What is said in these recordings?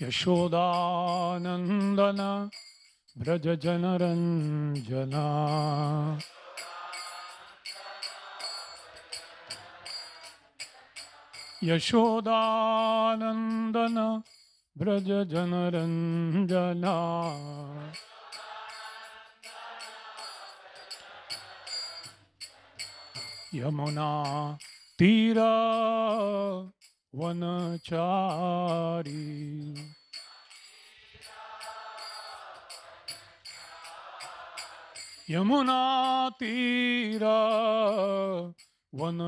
यशोदानन्दन ब्रजजनरञ्जना ब्रज जनरंजना यमुना तीरा वनचारी यमुना तीरा वनचारी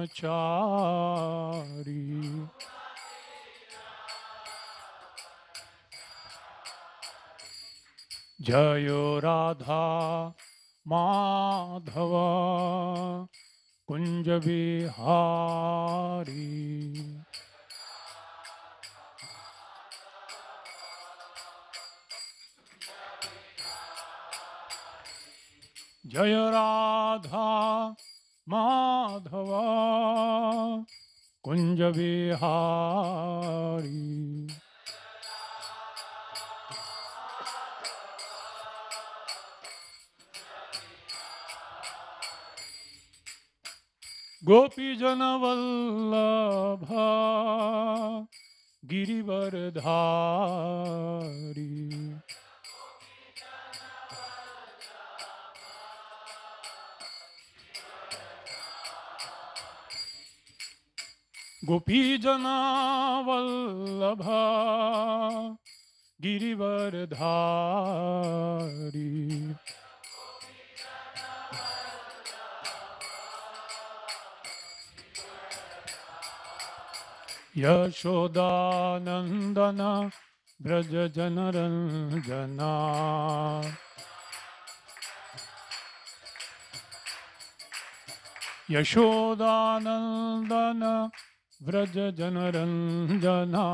जयो राधा माधव कुंज बिहारी जय राधा माधव कुंज बिहारी गोपी जन वल्लभ गिरिवर धारी गोपी गोपीजनावल्लभा गिरिवरधारी यशोदानंदन ब्रज जनरञ्जना यशोदानंदन व्रज जनरञ्जना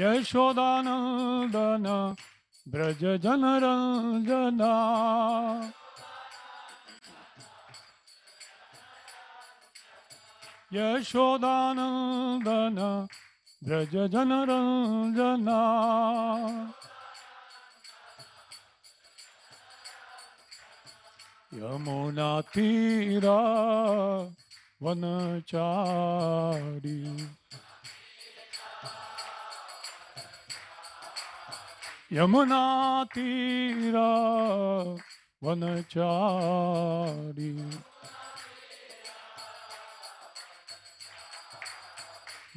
यशोदानन्दन व्रज जनरञ्जना यशोदानन्दन व्रज जनरञ्जना यमुना तीरा वनचारी यमुना तीरा वनचारी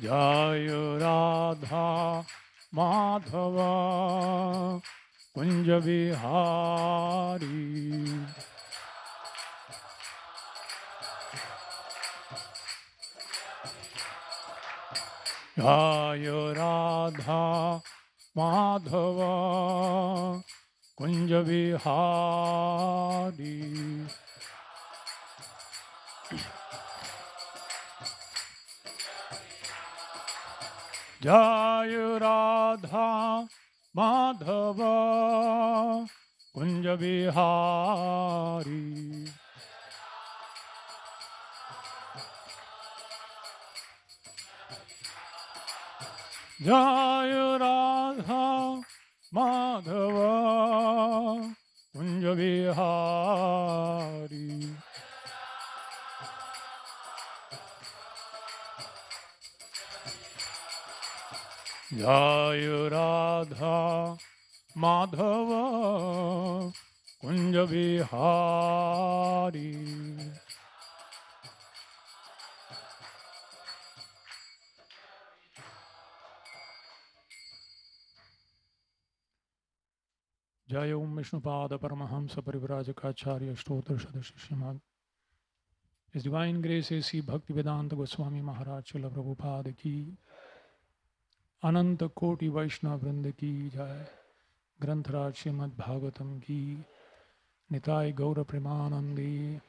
जय राधा माधवा कुंज विहारी राय राधा माधव कुंज विहारी जय राधा माधव कुंज विहारी जय राधा माधव कुंज बिहारी जय राधा माधव कुंज बिहारी जय ओम विष्णुपाद परमहंस परिवराजकाचार्य श्रोतृषद शिष्यमान इस डिवाइन ग्रेस एसी भक्ति वेदांत गोस्वामी महाराज चल प्रभुपाद की अनंत कोटि वैष्णव वृंद की जय ग्रंथराज श्रीमद भागवतम की निताय गौर प्रेमानंदी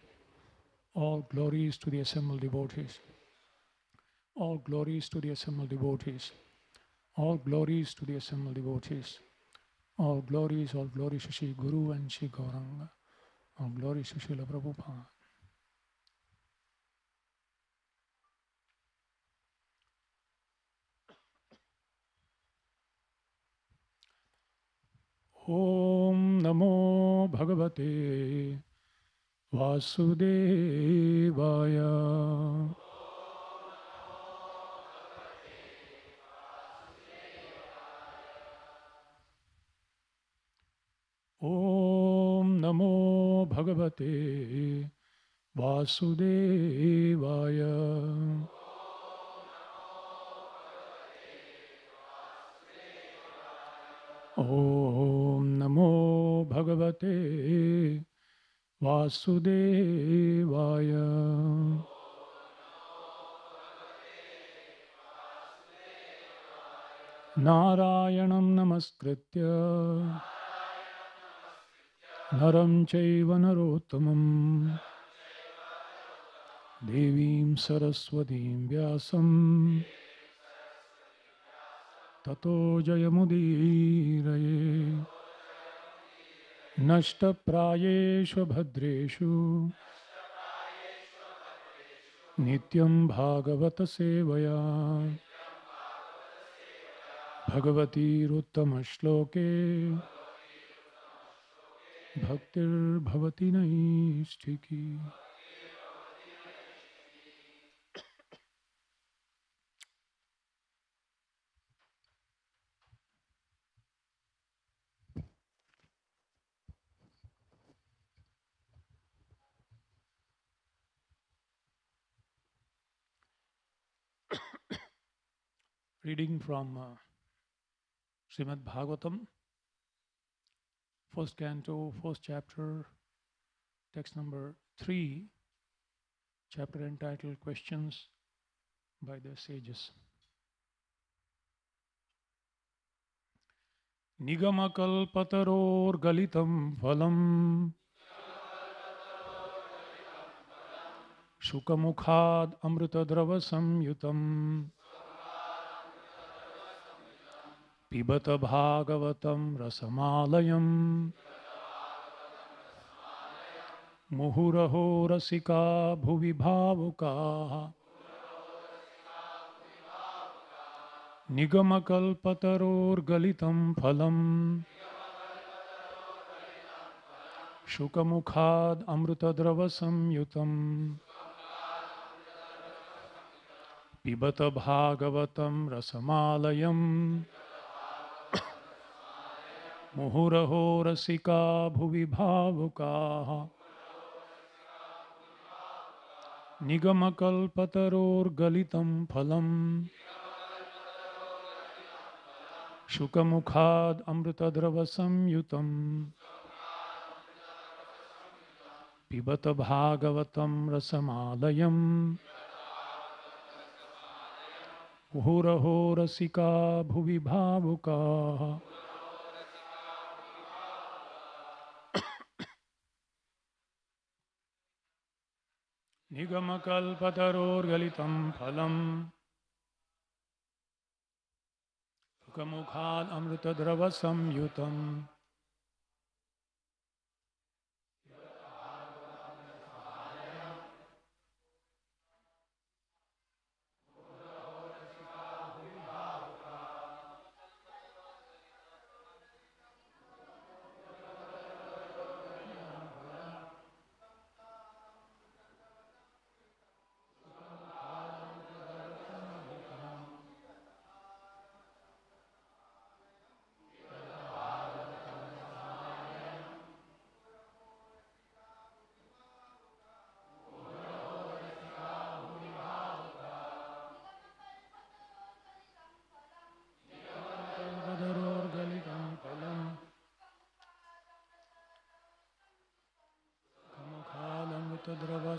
all glories to the assembled devotees all glories to the assembled devotees all glories to the assembled devotees All glories, all glories to Sri Guru and Sri Gauranga. All glories to Srila Prabhupada. ॐ नमो भगवते वासुदेवाय ॐ नमो भगवते वासुदेवाय ॐ नमो भगवते वासुदेवाय नारायणं नमस्कृत्य नरं चैव नरोत्तमं देवीं सरस्वतीं व्यासं ततो जयमुदीरये नष्टप्रायेषु भद्रेषु नित्यं भागवतसेवया भगवतीरुत्तमश्लोके भक्तिर्भवति नैष्ठिकी reading from uh, Srimad Bhagavatam first canto, first chapter, text number three, chapter entitled Questions by the Sages. निगमकल्पतरोर्गलितं फलम् शुकमुखाद् अमृतद्रवसंयुतम् पिबत भागवत रसमालयं मुहुरहो रसिका भुवि भावुका भावुकाः फल शुक मुखादमृतद्रव संयुत पिबत भागवत रसमालयम् मुहुरहो रसिका भुवि फल निगमकल्पतरोर्गलितं फलम् शुकमुखाद् पिबत भागवतं रसमालयम् मुहुरहो रसिका भुवि भावुका निगमकल्पतरोर्गलितं फलम् मुखाद् अमृतद्रवसंयुतम्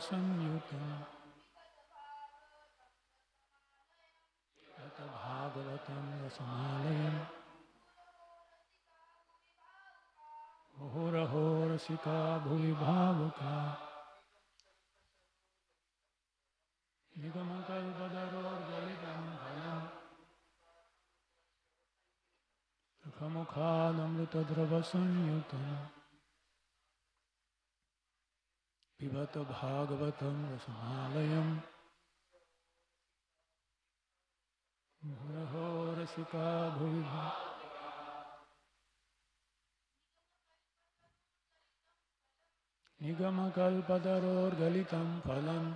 संयुता अत भागवतं रसमालयम् भुवि भावुका निगमकल्पदरोर्गलितं फलम् सुखमुखालमृतद्रवसंयुतम् श्रीमद्भागवतं रसमालयम् भुरहो रसिका भुवि निगमकल्पतरोर्गलितं फलम्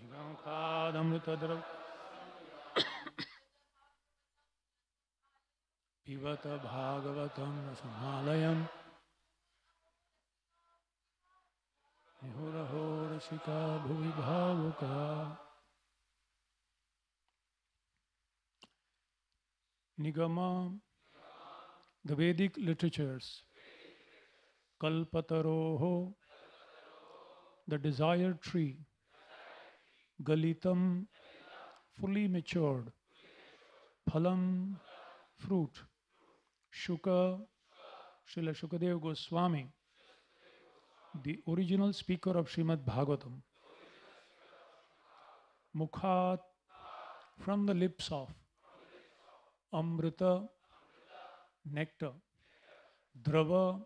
निगमखादमृतद्रव पिबत भागवतं निगम भुवि भावुका द वैदिक लिटरेचर्स कल्पतरोहो द डिजायर ट्री गलितम फुली मेच्योर्ड फल fruit Shuka Srila Shukadeva Goswami the original speaker of Srimad Bhagavatam, Mukhat, from the lips of Amrita, nectar, Drava,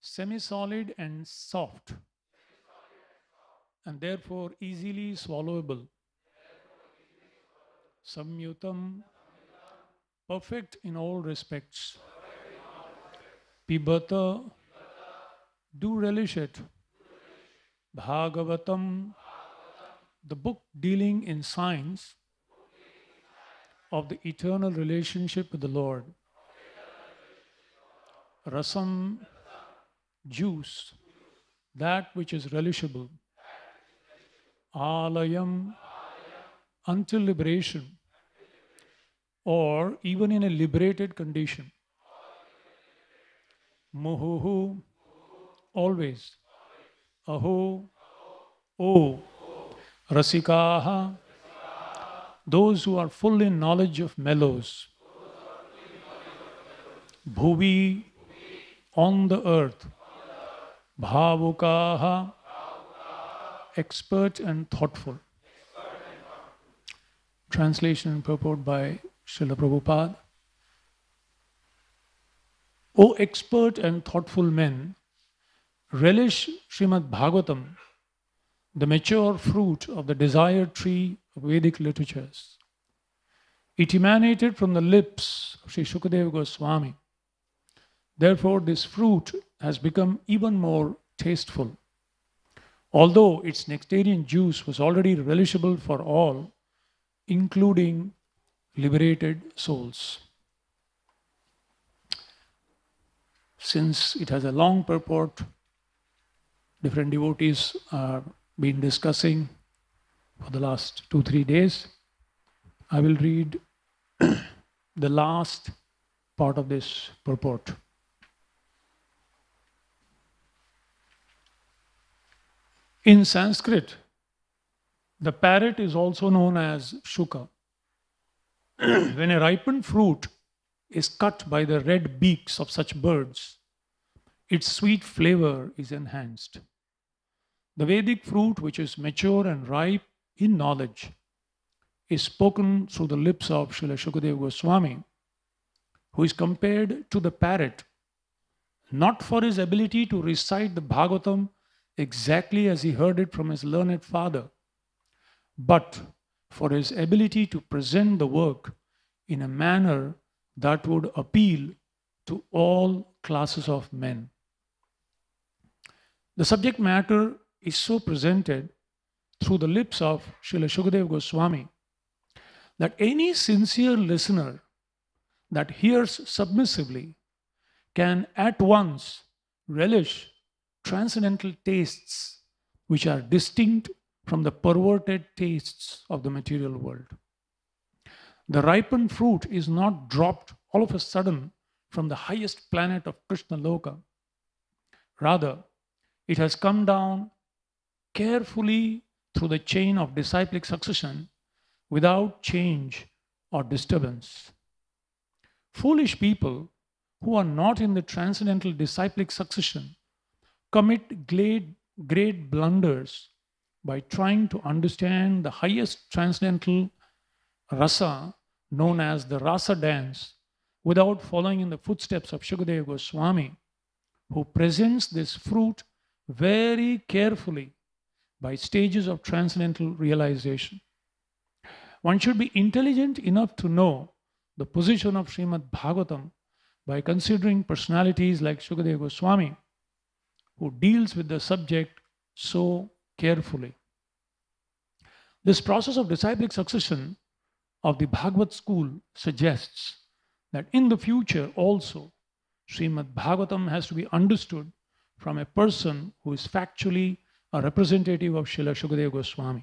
semi-solid and soft, and therefore easily swallowable, Samyutam, perfect in all respects, Pibata, do relish it. Bhagavatam, the book dealing in science of the eternal relationship with the Lord. Rasam, juice, that which is relishable. Alayam, until liberation, or even in a liberated condition. Muhuhu, always aho o rasikaha those who are full in knowledge of mellows bhuvi on the earth bhavukaha expert and thoughtful. Translation and purport by Srila Prabhupada. O expert and thoughtful men, Relish Srimad Bhagavatam, the mature fruit of the desired tree of Vedic literatures. It emanated from the lips of Sri Sukadeva Goswami. Therefore, this fruit has become even more tasteful. Although its nectarian juice was already relishable for all, including liberated souls. Since it has a long purport, different devotees have been discussing for the last two, three days. I will read the last part of this purport. In Sanskrit, the parrot is also known as shuka. when a ripened fruit is cut by the red beaks of such birds, its sweet flavor is enhanced. The Vedic fruit, which is mature and ripe in knowledge, is spoken through the lips of Srila Shukadeva Goswami, who is compared to the parrot, not for his ability to recite the Bhagavatam exactly as he heard it from his learned father, but for his ability to present the work in a manner that would appeal to all classes of men. The subject matter is so presented through the lips of Srila Shukadev Goswami that any sincere listener that hears submissively can at once relish transcendental tastes which are distinct from the perverted tastes of the material world. The ripened fruit is not dropped all of a sudden from the highest planet of Krishna Loka. Rather, it has come down carefully through the chain of disciplic succession without change or disturbance. Foolish people who are not in the transcendental disciplic succession commit great, great blunders by trying to understand the highest transcendental rasa known as the rasa dance without following in the footsteps of Shukadeva Goswami, who presents this fruit very carefully by stages of transcendental realization. One should be intelligent enough to know the position of Srimad Bhagavatam by considering personalities like Sukadeva Goswami, who deals with the subject so carefully. This process of disciplic succession of the Bhagavad school suggests that in the future also, Srimad Bhagavatam has to be understood from a person who is factually a representative of Srila Shukadev Goswami.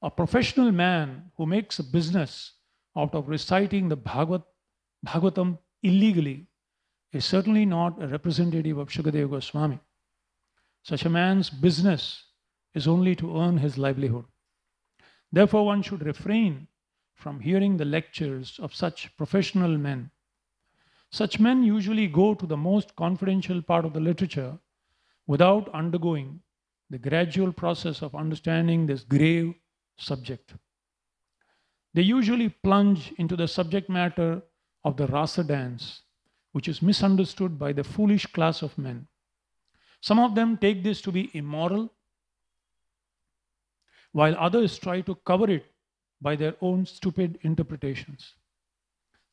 A professional man who makes a business out of reciting the Bhagavad, Bhagavatam illegally is certainly not a representative of Shukadev Goswami. Such a man's business is only to earn his livelihood. Therefore, one should refrain from hearing the lectures of such professional men. Such men usually go to the most confidential part of the literature without undergoing the gradual process of understanding this grave subject. They usually plunge into the subject matter of the rasa dance, which is misunderstood by the foolish class of men. Some of them take this to be immoral, while others try to cover it by their own stupid interpretations.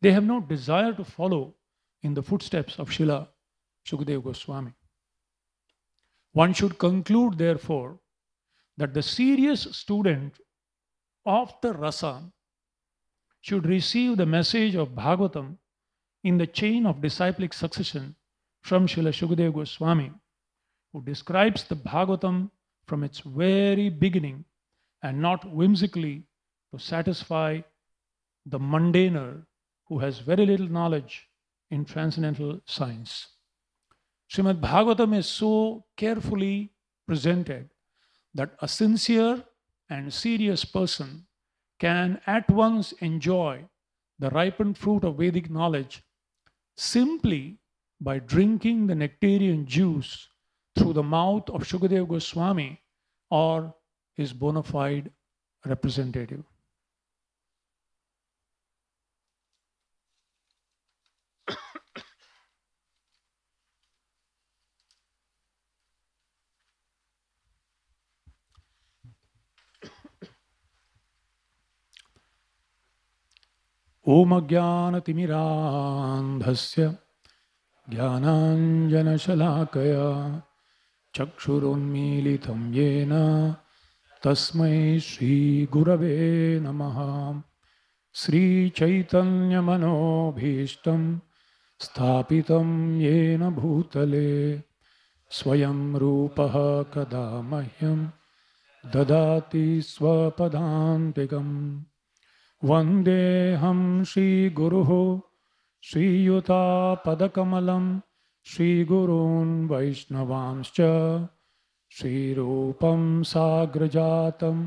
They have no desire to follow in the footsteps of Shila Sukadeva Goswami. One should conclude, therefore, that the serious student of the rasa should receive the message of Bhagavatam in the chain of disciplic succession from Srila Shukdev Goswami, who describes the Bhagavatam from its very beginning and not whimsically to satisfy the mundaner who has very little knowledge in transcendental science. Srimad Bhagavatam is so carefully presented that a sincere and serious person can at once enjoy the ripened fruit of Vedic knowledge simply by drinking the nectarian juice through the mouth of Shukadev Goswami or his bona fide representative. ओम ओमज्ञानतिमिरान्धस्य ज्ञानाञ्जनशलाकया चक्षुरोन्मीलितं येन तस्मै श्रीगुरवे नमः श्रीचैतन्यमनोभीष्टं स्थापितं येन भूतले स्वयं रूपः कदा मह्यं ददाति स्वपदान्तिकम् वन्देऽहं श्रीगुरुः श्रीयुतापकमल श्रीगुरून् वैष्णवांश्च श्रीरूपं साग्रजातं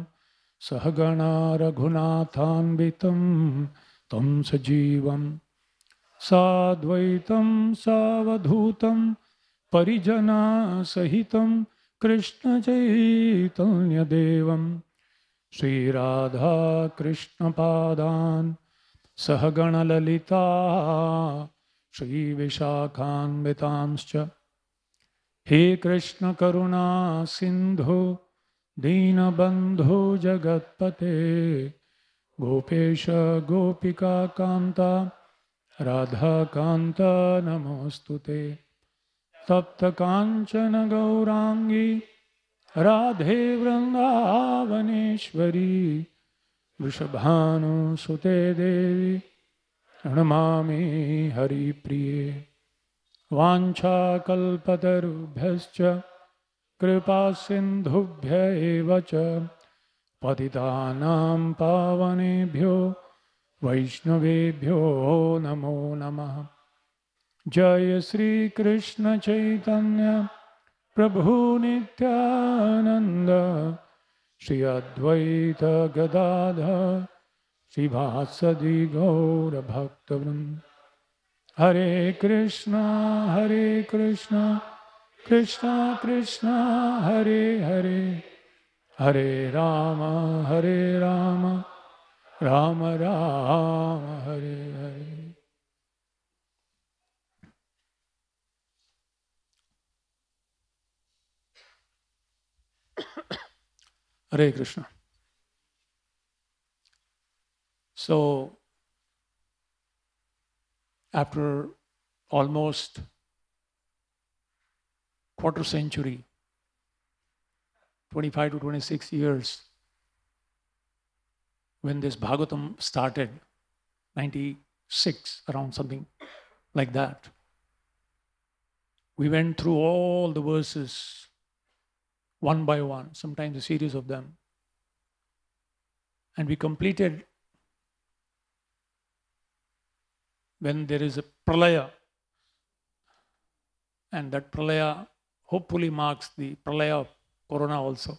सहगणा रघुनाथान्वितं तं सजीवं साद्वैतं सावधूतं परिजनासहितं कृष्णचैतन्यदेवम् कृष्ण ललिता श्री विशाखान्वितांश्च हे कृष्णकरुणा सिन्धो दीनबन्धो जगतपते गोपेश गोपिका कांता नमोस्तुते तप्त ते गौरांगी राधे वृषभानु सुते देवी प्रणमा हरि प्रिय वाछाकुभ्य कृपा च पति पावनेभ्यो वैष्णवेभ्यो नमो नमः जय श्री चैतन्य प्रभु नित्यानन्द श्री अद्वैत गदाधर श्रीभासदि गौरभक्तवृन्द हरे कृष्णा हरे कृष्णा कृष्णा कृष्णा हरे हरे हरे राम हरे राम राम राम हरे हरे Hare Krishna. So, after almost quarter century, 25 to 26 years, when this Bhagavatam started, 96, around something like that, we went through all the verses one by one, sometimes a series of them. And we completed when there is a pralaya. And that pralaya hopefully marks the pralaya of Corona also.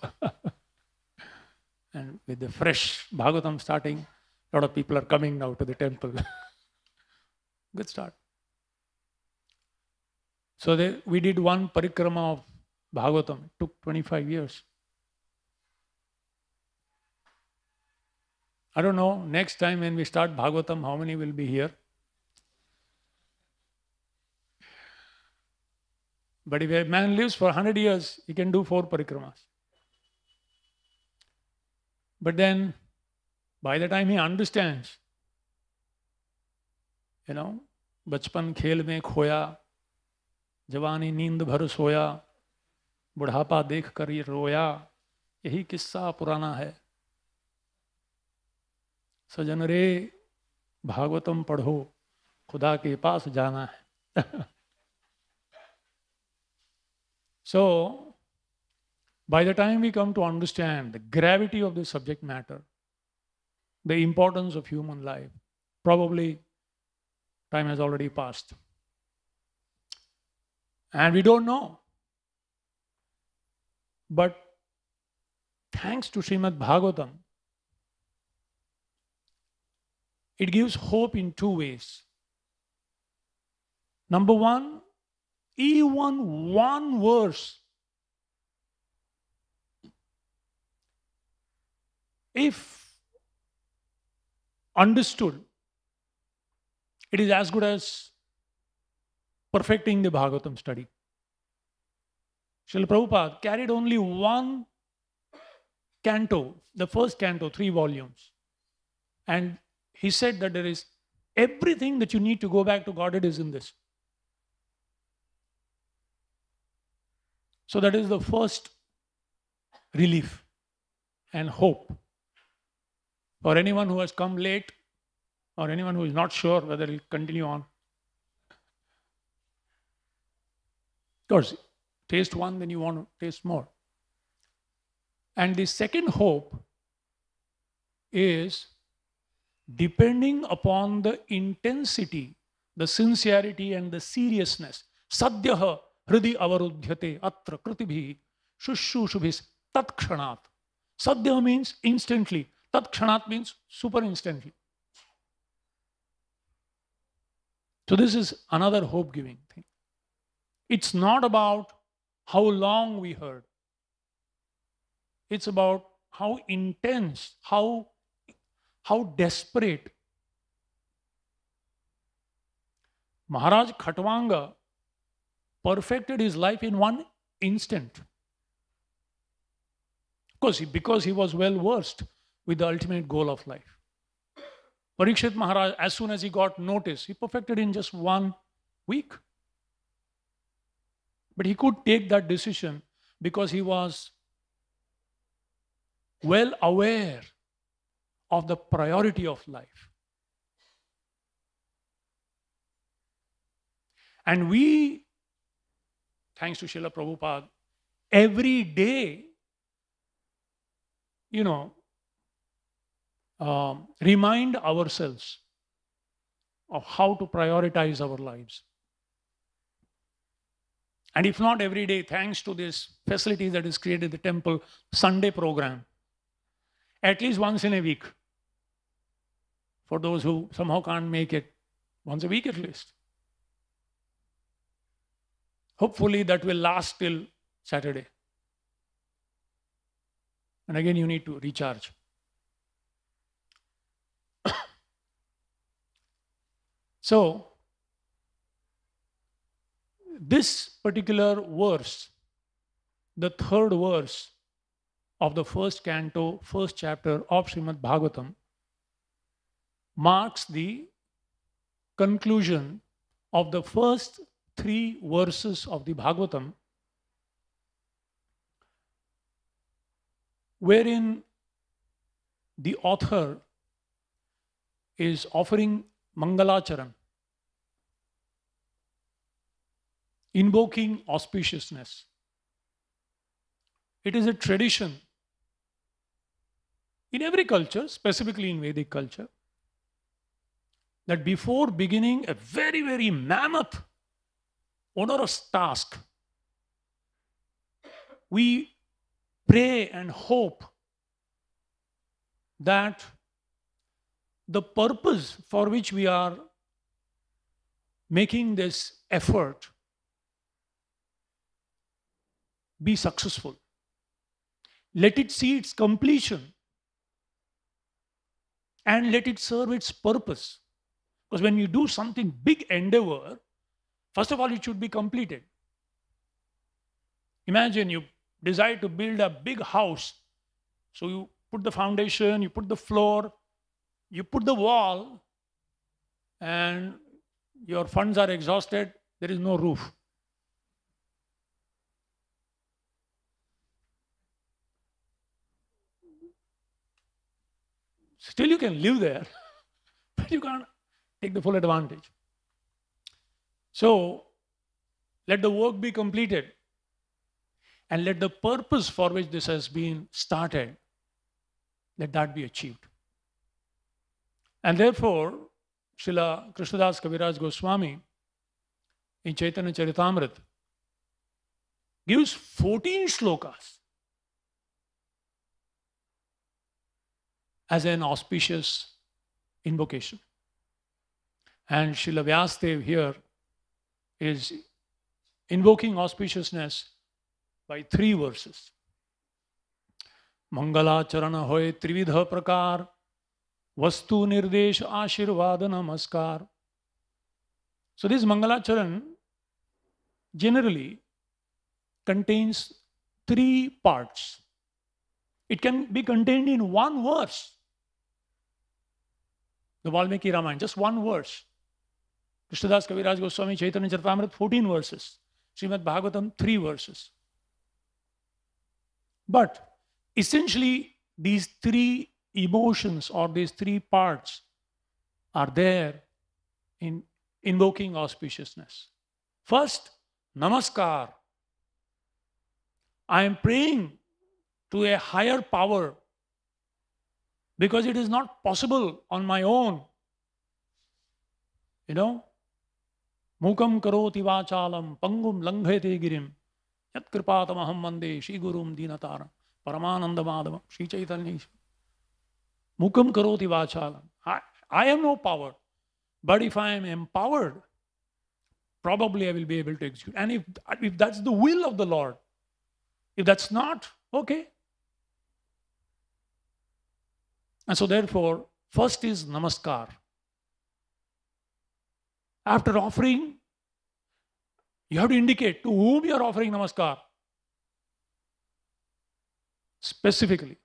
and with the fresh Bhagavatam starting, a lot of people are coming now to the temple. Good start. So they, we did one parikrama of Bhagavatam. It took 25 years. I don't know, next time when we start Bhagavatam, how many will be here? But if a man lives for 100 years, he can do four parikramas. But then, by the time he understands, you know, बचपन खेल में खोया जवानी नींद भर सोया बुढ़ापा देख कर ये रोया यही किस्सा पुराना है सजन रे भागवतम पढ़ो खुदा के पास जाना है so by the time we come to understand the gravity of the subject matter the importance of human life probably time has already passed and we don't know But thanks to Srimad Bhagavatam, it gives hope in two ways. Number one, even one verse, if understood, it is as good as perfecting the Bhagavatam study. Srila Prabhupada carried only one canto, the first canto, three volumes. And he said that there is everything that you need to go back to Godhead is in this. So that is the first relief and hope for anyone who has come late or anyone who is not sure whether he'll continue on. Of course, Taste one, then you want to taste more. And the second hope is depending upon the intensity, the sincerity, and the seriousness. Sadhyaha hridi avarudhyate atra kritibhi shushubhis tatkshanat. Sadhya means instantly. Tatkshanat means super instantly. So this is another hope giving thing. It's not about how long we heard. It's about how intense, how, how desperate. Maharaj Khatwanga perfected his life in one instant. Of course, because he was well versed with the ultimate goal of life. Parikshit Maharaj, as soon as he got notice, he perfected in just one week. But he could take that decision because he was well aware of the priority of life. And we, thanks to Srila Prabhupada, every day, you know, um, remind ourselves of how to prioritize our lives. And if not every day, thanks to this facility that is created, the temple Sunday program, at least once in a week. For those who somehow can't make it, once a week at least. Hopefully, that will last till Saturday. And again, you need to recharge. so, this particular verse, the third verse of the first canto, first chapter of Srimad Bhagavatam, marks the conclusion of the first three verses of the Bhagavatam, wherein the author is offering Mangalacharan invoking auspiciousness. It is a tradition in every culture, specifically in Vedic culture, that before beginning a very, very mammoth, onerous task, we pray and hope that the purpose for which we are making this effort be successful. Let it see its completion and let it serve its purpose. Because when you do something big endeavor, first of all, it should be completed. Imagine you desire to build a big house. So you put the foundation, you put the floor, you put the wall, and your funds are exhausted, there is no roof. Still, you can live there, but you can't take the full advantage. So, let the work be completed and let the purpose for which this has been started let that be achieved and therefore Srila krishnadas kaviraj goswami in chaitanya charitamrita gives 14 shlokas as an auspicious invocation. And Srila here is invoking auspiciousness by three verses. Mangala Charana Hoy Trividha Prakar Vastu निर्देश आशीर्वाद Maskar. so this Mangalacharan generally contains three parts. It can be contained in one verse. the Valmiki Ramayana, just one verse. Krishnadas Kaviraj Goswami, Chaitanya Charitamrita, 14 verses. Srimad Bhagavatam, 3 verses. But essentially, these three emotions or these three parts are there in invoking auspiciousness. First, Namaskar. I am praying to a higher power because it is not possible on my own. You know, mukam karoti vachalam pangum langhete girim yat kripatamaham mande shri gurum dinatara paramananda madhavam shri chaitanya mukam karoti vachalam I, I have no power but if I am empowered probably I will be able to execute and if if that's the will of the Lord if that's not okay And so, therefore, first is namaskar. After offering, you have to indicate to whom you are offering namaskar. Specifically,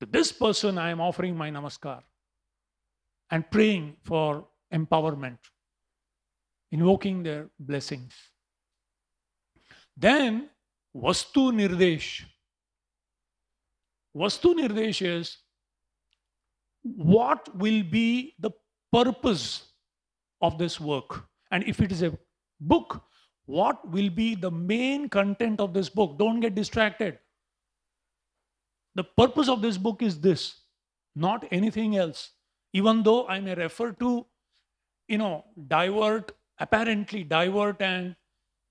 to this person I am offering my namaskar and praying for empowerment, invoking their blessings. Then, Vastu Nirdesh. Vastu Nirdesh is what will be the purpose of this work? And if it is a book, what will be the main content of this book? Don't get distracted. The purpose of this book is this, not anything else. Even though I may refer to, you know, divert, apparently divert and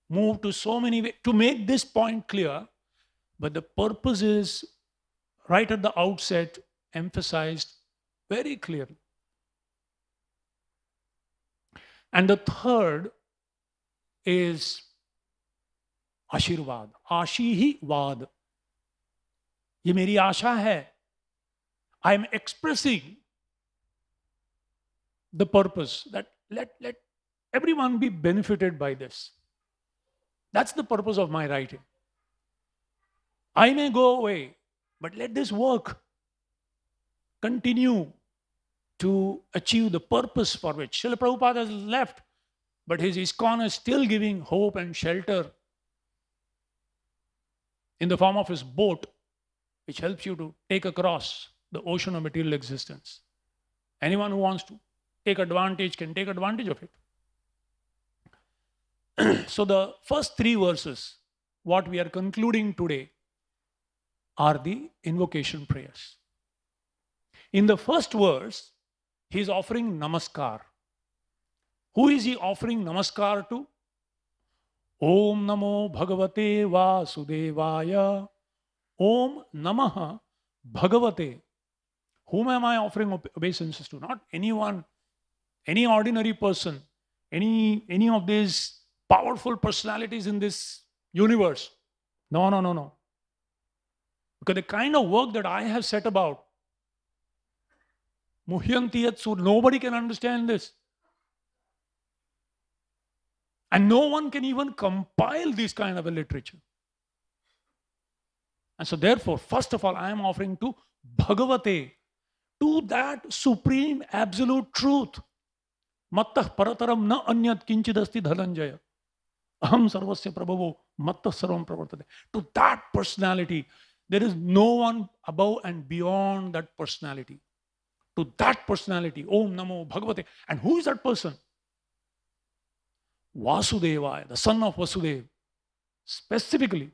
move to so many ways to make this point clear, but the purpose is right at the outset emphasized very clearly. And the third is Ashirvad. Ashihi Vad. Ye meri asha hai. I am expressing the purpose that let, let everyone be benefited by this. That's the purpose of my writing. I may go away, but let this work continue to achieve the purpose for which Srila Prabhupada has left, but his ISKCON is still giving hope and shelter in the form of his boat, which helps you to take across the ocean of material existence. Anyone who wants to take advantage can take advantage of it. so, the first three verses, what we are concluding today, are the invocation prayers. In the first verse, he is offering namaskar. Who is he offering namaskar to? Om Namo Bhagavate Vasudevaya. Om Namaha Bhagavate. Whom am I offering obeisances to? Not anyone, any ordinary person, any, any of these powerful personalities in this universe. No, no, no, no. Because the kind of work that I have set about Mohyantiyat Sur. Nobody can understand this. And no one can even compile this kind of a literature. And so, therefore, first of all, I am offering to Bhagavate, to that supreme absolute truth. Mattah parataram na anyat kinchidasti dhananjaya. Aham sarvasya prabhavo mattah sarvam pravartate. To that personality, there is no one above and beyond that personality. to that personality. Om Namo Bhagavate. And who is that person? Vasudevaya, the son of Vasudeva, specifically.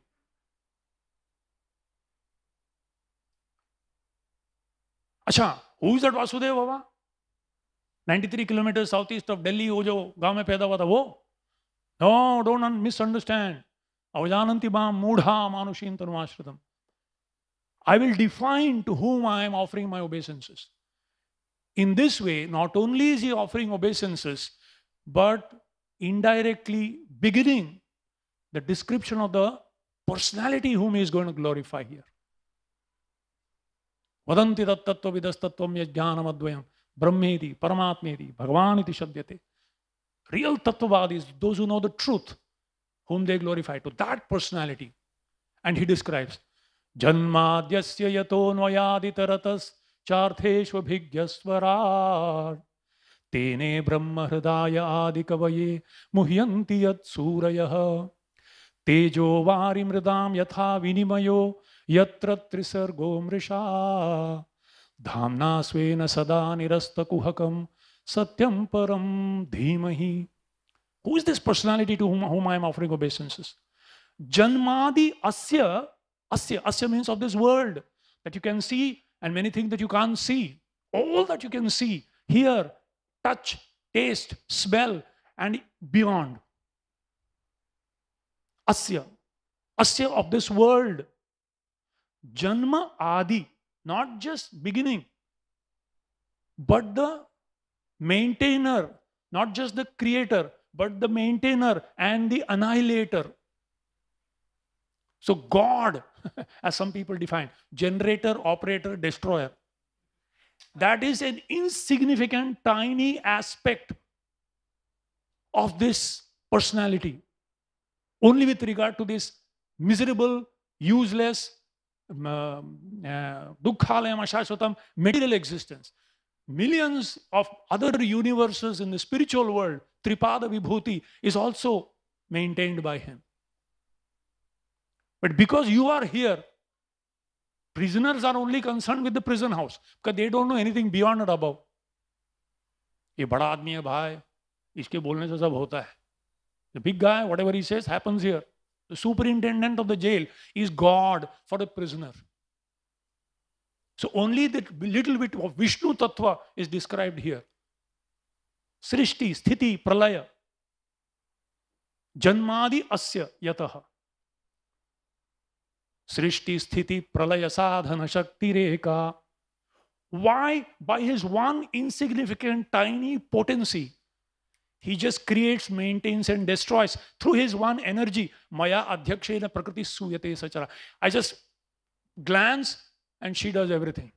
अच्छा who is that Vasudev बाबा 93 kilometre south east of Delhi वो जो गांव में पैदा हुआ था वो नो डोंट मिसअंडरस्टैंड अवजानंती माम मूढ़ा मानुषीन तनुमाश्रितम I will define to whom I am offering my obeisances In this way, not only is he offering obeisances, but indirectly beginning the description of the personality whom he is going to glorify here. वदंति तत्तत्व विदस्तत्व यज्ञानमद्वयम ब्रह्मेदि परमात्मेदि भगवान इति real tattvavadis those who know the truth whom they glorify to that personality and he describes janmadyasya yato nvayaditaratas चाथेष्विज्ञस्वराट तेने ब्रह्म हृदय आदि कवये मुह्यती यूरय तेजो वारी मृदा यथा विनिमयो यत्र मृषा धामना स्वेन सदा निरस्तकुहकम सत्यम परम धीमहि who is personality to whom I am offering जन्मादि अस्य अस्य अस्य means of this world that you can see and many things that you can't see. All that you can see, hear, touch, taste, smell, and beyond. Asya. Asya of this world. Janma Adi. Not just beginning, but the maintainer. Not just the creator, but the maintainer and the annihilator. So God as some people define generator, operator, destroyer. That is an insignificant, tiny aspect of this personality, only with regard to this miserable, useless, um, uh, dukkhalayam ashashvatam material existence. Millions of other universes in the spiritual world, Tripada Vibhuti, is also maintained by him. But because you are here, prisoners are only concerned with the prison house because they don't know anything beyond or above. ye bada aadmi hai bhai iske bolne se sab hota hai The big guy, whatever he says, happens here. The superintendent of the jail is God for the prisoner. So only the little bit of Vishnu tatva is described here. Srishti, Sthiti, Pralaya. Janmadi Asya yatah सृष्टि स्थिति प्रलय साधन शक्ति रेखा why by his one insignificant tiny potency he just creates maintains and destroys through his one energy maya adhyakshena prakriti suyate sachara i just glance and she does everything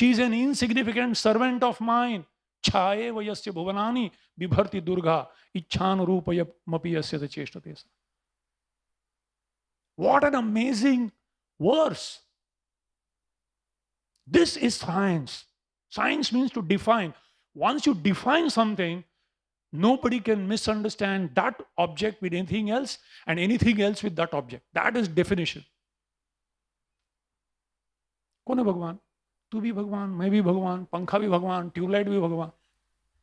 she is an insignificant servant of mine छाए वयस्य भुवनानि बिभर्ति दुर्गा इच्छानुरूपयमपि यस्य चेष्टते सा What an amazing verse. This is science. Science means to define. Once you define something, nobody can misunderstand that object with anything else and anything else with that object. That is definition. कौन है भगवान तू भी भगवान मैं भी भगवान पंखा भी भगवान ट्यूबलाइट भी भगवान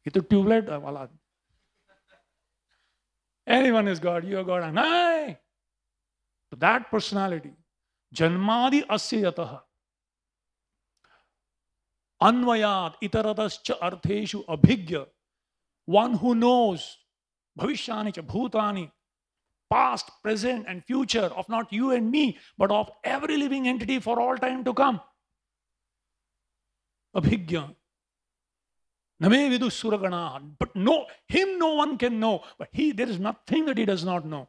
ये तो ट्यूबलाइट वाला anyone is God you are God and I to that personality, Janmadi asya Anvayat Itaradascha artheshu abhigya. One who knows bhavishyani cha bhutani, past, present, and future of not you and me, but of every living entity for all time to come. Abhigya. Name vidu suragana. But no, him no one can know. But he, there is nothing that he does not know.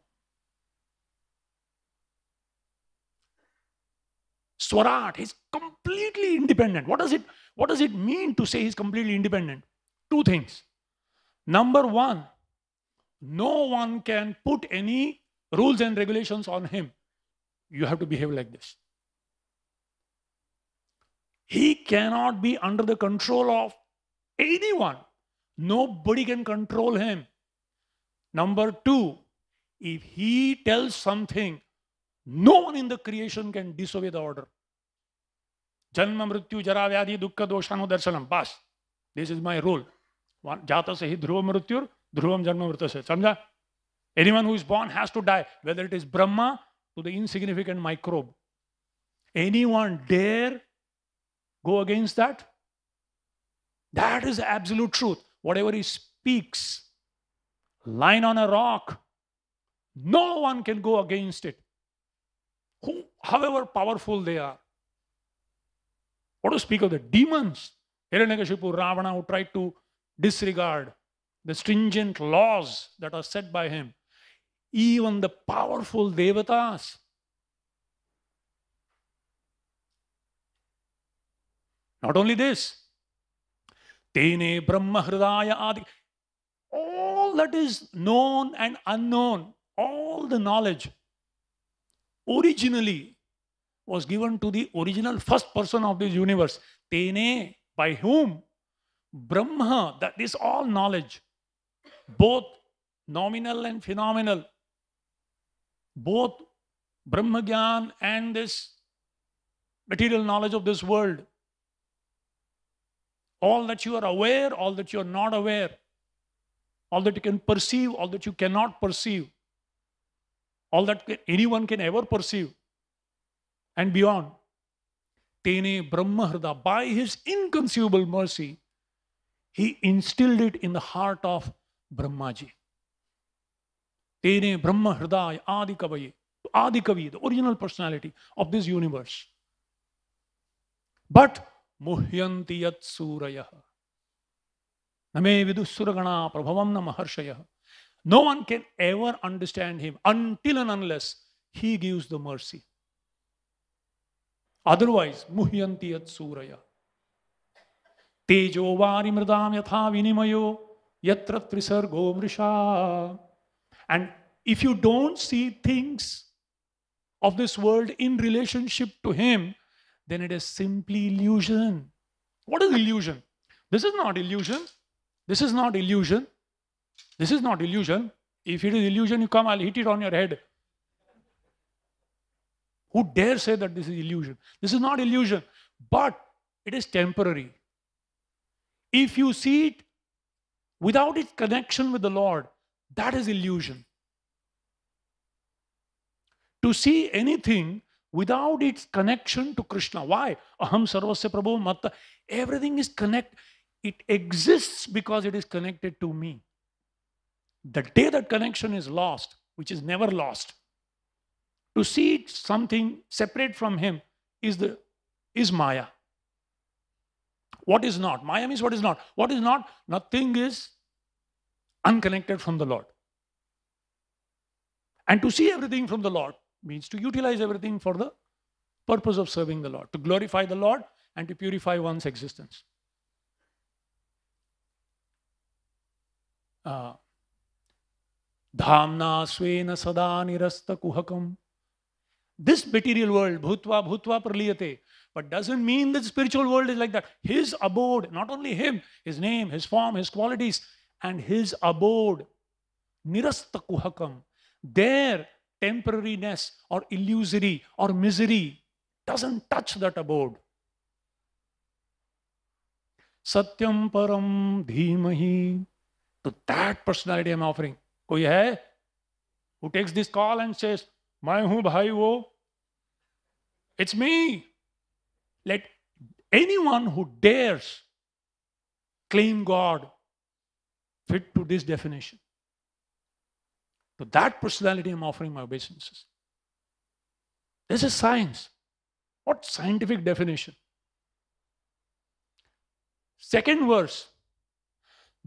Swarat. He's completely independent. What does it, what does it mean to say he's completely independent? Two things. Number one, no one can put any rules and regulations on him. You have to behave like this. He cannot be under the control of anyone. Nobody can control him. Number two, if he tells something, no one in the creation can disobey the order. जन्म मृत्यु जरा व्याधि दुख दोषानु दर्शनम पास this is my rule जात से ही ध्रुव मृत्यु ध्रुव जन्म मृत से समझा anyone who's born has to die whether it is Brahma to the insignificant microbe anyone dare go against that that is absolute truth whatever speaks line on a rock no one can go against it who however powerful they are What to speak of the demons? Hiranyakashipu, Ravana, who tried to disregard the stringent laws that are set by him. Even the powerful devatas. Not only this, Tene Brahma Hridaya Adi. All that is known and unknown, all the knowledge originally was given to the original first person of this universe. Tene, by whom? Brahma, that is all knowledge, both nominal and phenomenal. Both Brahma Gyan and this material knowledge of this world. All that you are aware, all that you are not aware, all that you can perceive, all that you cannot perceive, all that anyone can ever perceive and beyond. Tene Brahmahrada, by his inconceivable mercy, he instilled it in the heart of Brahmaji. Tene Brahmahrada Adikavaye, Adikavi, the original personality of this universe. But Muhyanti Yat Surayah. Name Vidussuragana Prabhavam Maharshayah. No one can ever understand him until and unless he gives the mercy. Otherwise, muhyantiyat suraya. Tejo vari mridam yatha vinimayo yatra trisargo gomrisha. And if you don't see things of this world in relationship to Him, then it is simply illusion. What is illusion? This is not illusion. This is not illusion. This is not illusion. If it is illusion, you come, I'll hit it on your head. Who dare say that this is illusion? This is not illusion, but it is temporary. If you see it without its connection with the Lord, that is illusion. To see anything without its connection to Krishna. Why? Aham sarvasya prabhu matta. Everything is connected. It exists because it is connected to me. The day that connection is lost, which is never lost, to see something separate from him is the is Maya. What is not? Maya means what is not. What is not? Nothing is unconnected from the Lord. And to see everything from the Lord means to utilize everything for the purpose of serving the Lord, to glorify the Lord and to purify one's existence. धाम्ना स्वेन सदा निरस्तकुहकम् this material world, bhutva, bhutva praliyate. But doesn't mean that the spiritual world is like that. His abode, not only him, his name, his form, his qualities, and his abode, nirasta their temporariness or illusory or misery doesn't touch that abode. Satyam param dhimahi. To that personality I'm offering. Koi hai who takes this call and says, मैं हूं भाई वो it's It's me. Let anyone who dares claim God fit to this definition. To that personality, I'm offering my obeisances. This is science. What scientific definition? Second verse.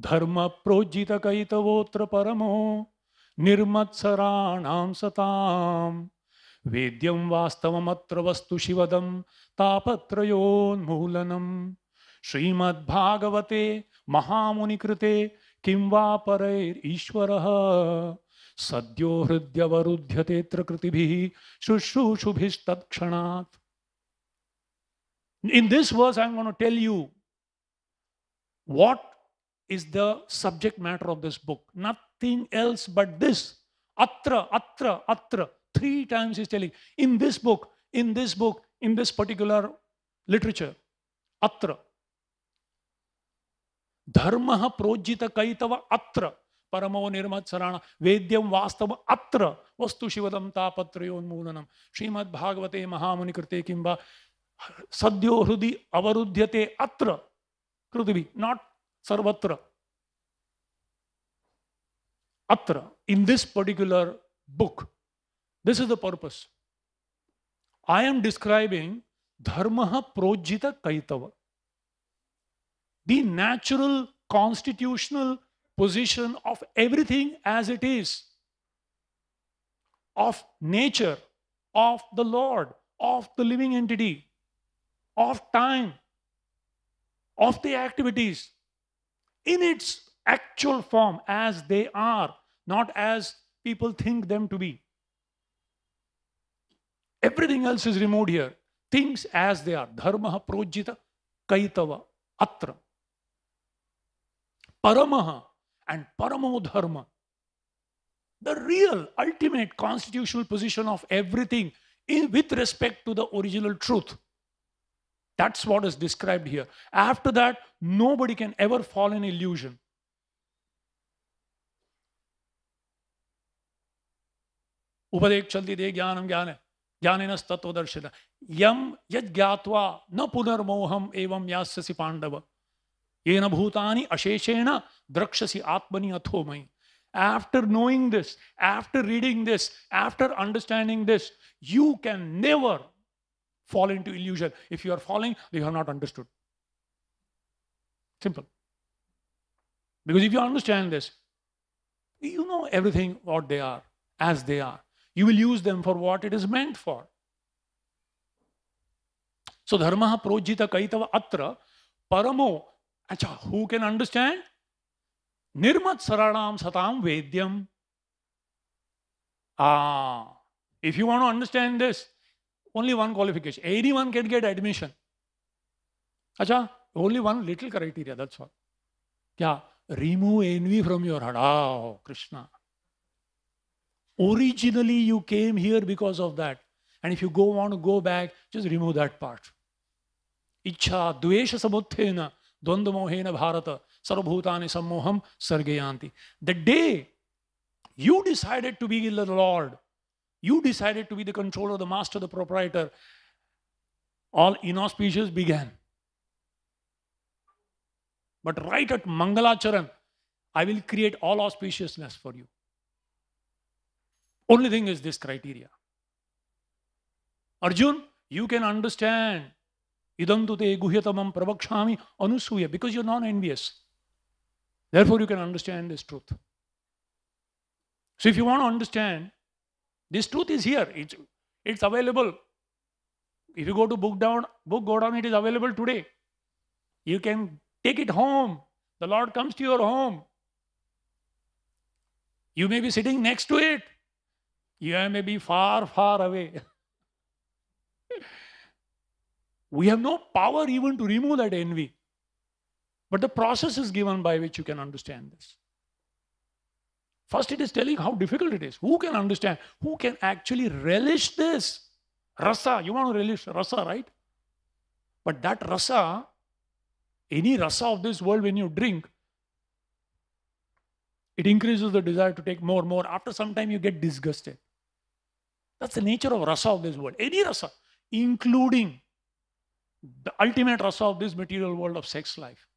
Dharma projita kaitavotra paramo निर्मत्सराणां सताम् वेद्यं वास्तवमत्र वस्तु शिवदं तापत्रयोन्मूलनं श्रीमद्भागवते महामुनिकृते किं वा परैरीश्वरः सद्यो हृद्यवरुध्यतेऽत्र कृतिभिः शुश्रूषुभिस्तत्क्षणात् In this verse, I'm going to tell you what is the subject matter of this book Nothing nothing else but this. Atra, Atra, Atra. Three times he's telling. In this book, in this book, in this particular literature. Atra. धर्म प्रोज्जित कैतव अत्र परमो निर्मत्सराण वेद्यम वास्तव अत्र वस्तु शिवदम तापत्रोन्मूलनम श्रीमद्भागवते महामुनि कृते किंबा सद्यो हृदय अवरुध्यते अत्र कृतवि नॉट सर्वत्र Atra, in this particular book, this is the purpose. I am describing Dharma Projita Kaitava, the natural constitutional position of everything as it is, of nature, of the Lord, of the living entity, of time, of the activities in its actual form as they are not as people think them to be. Everything else is removed here. Things as they are. dharma projita kaitava atra. Paramaha and Paramo Dharma. The real, ultimate constitutional position of everything in, with respect to the original truth. That's what is described here. After that, nobody can ever fall in illusion. उपदेक्षति दे ज्ञान ज्ञान ज्ञान तत्वदर्शन यम यज्ञावा न पुनर्मोहम एवं यासी पांडव येन भूतानी अशेषेण द्रक्षसी आत्मनि अथो मई after knowing this after reading this after understanding this you can never fall into illusion if you are following you have not understood simple because if you understand this you know everything what they are as they are You will use them for what it is meant for. So dharma projita kaitava atra paramo. Acha, who can understand? Nirmat saranam satam vedyam. Ah, if you want to understand this, only one qualification. Anyone can get admission. Acha, only one little criteria, that's all. Yeah, remove envy from your heart. Oh, Krishna. Originally, you came here because of that. And if you go want to go back, just remove that part. Ichha dvesha samuthena dvandmohena bharata sarvbhutani sammoham sargayanti. The day you decided to be the Lord, you decided to be the controller, the master, the proprietor, all inauspicious began. But right at Mangalacharan, I will create all auspiciousness for you. Only thing is this criteria. Arjun, you can understand. Idantu te guhyatamam pravakshami anusuya. Because you're non envious. Therefore, you can understand this truth. So, if you want to understand, this truth is here. It's, it's available. If you go to book down, book go down, it is available today. You can take it home. The Lord comes to your home. You may be sitting next to it. You may be far, far away. we have no power even to remove that envy. But the process is given by which you can understand this. First, it is telling how difficult it is. Who can understand? Who can actually relish this? Rasa, you want to relish rasa, right? But that rasa, any rasa of this world, when you drink, it increases the desire to take more, more. After some time, you get disgusted. That's the nature of rasa of this world. Any rasa, including the ultimate rasa of this material world of sex life.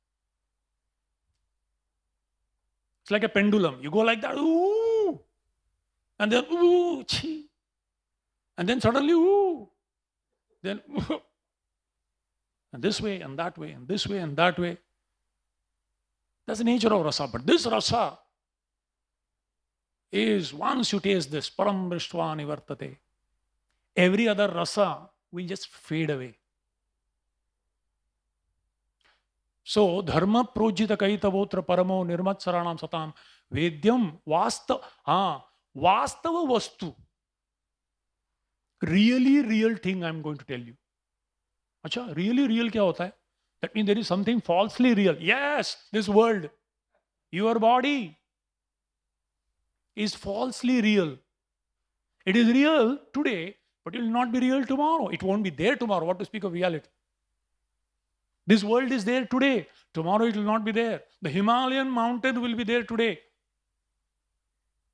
It's like a pendulum. You go like that, ooh, and then ooh, chi, and then suddenly ooh, then ooh, and this way and that way and this way and that way. That's the nature of rasa. But this rasa is once you taste this, param brishtva nivartate, every other rasa will just fade away. So, dharma projita kaita votra paramo nirmat saranam satam vedyam vastav, ah, vastava vastu. Really real thing I am going to tell you. अच्छा really real kya hota hai? That means there is something falsely real. Yes, this world, your body, is falsely real. It is real today, but it will not be real tomorrow. It won't be there tomorrow. What to speak of reality? This world is there today. Tomorrow it will not be there. The Himalayan mountain will be there today.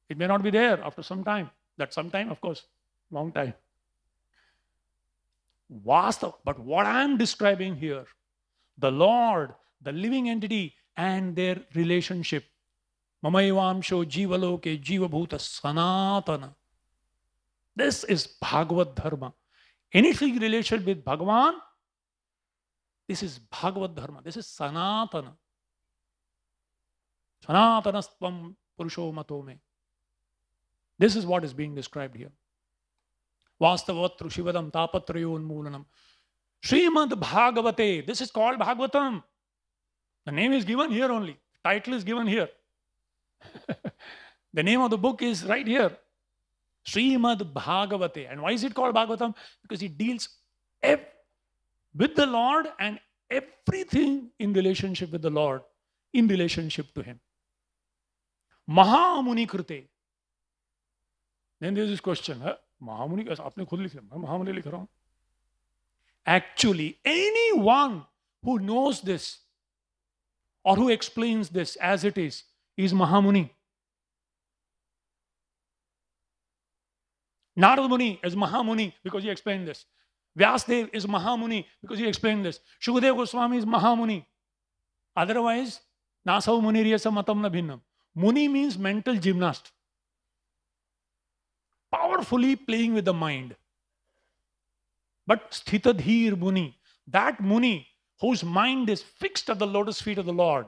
It may not be there after some time. That some time, of course, long time. Vast, but what I am describing here, the Lord, the living entity, and their relationship ममैवांशो जीवलोके जीवभूत सनातन this is Bhagavata dharma anything relation with Bhagavan this is Bhagavata dharma this is sanatan sanatan सनातनस्व पुरुषो मतो में this is what is being describe here वास्तवत्र शिवदम तापत्रोन्मूलनम श्रीमद भागवते this is called Bhagavatam the name is given here only title is given here the name of the book is right here Srimad Bhagavate. And why is it called Bhagavatam? Because it deals ev- with the Lord and everything in relationship with the Lord, in relationship to Him. Mahamuni Krute. Then there's this question huh? Mahamuni, आपने Actually, anyone who knows this or who explains this as it is is Mahamuni. Narad Muni is Mahamuni because he explained this. Vyasdev is Mahamuni because he explained this. Shukadeva Goswami is Mahamuni. Otherwise, Nasav Muniriyasa Matam Nabhinnam. Muni means mental gymnast. Powerfully playing with the mind. But Sthitadhir Muni, that Muni whose mind is fixed at the lotus feet of the Lord,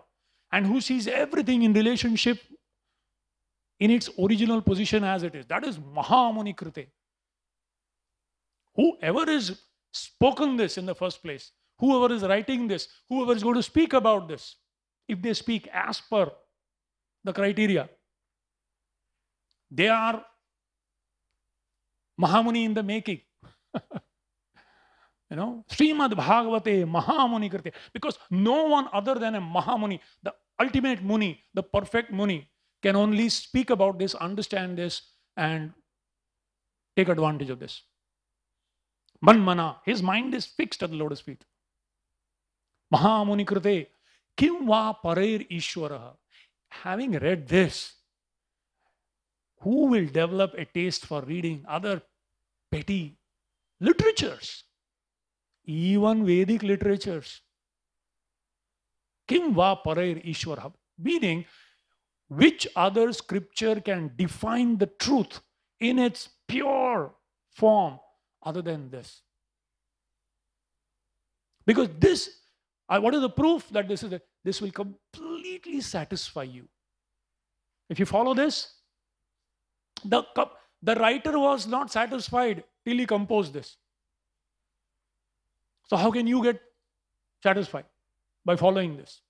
and who sees everything in relationship in its original position as it is. That is Mahamuni Krite. Whoever is spoken this in the first place, whoever is writing this, whoever is going to speak about this, if they speak as per the criteria, they are Mahamuni in the making. You know, Srimad Bhagavate Mahamuni Krite. Because no one other than a Mahamuni, the ultimate Muni, the perfect Muni, can only speak about this, understand this, and take advantage of this. Manmana, his mind is fixed at the lotus feet. Mahamuni Krite, Kim va parair Ishwaraha. Having read this, who will develop a taste for reading other petty literatures? even Vedic literatures. Kim va parair ishwarah. Meaning, which other scripture can define the truth in its pure form other than this? Because this, what is the proof that this is? this will completely satisfy you. If you follow this, the, the writer was not satisfied till he composed this. So, how can you get satisfied by following this?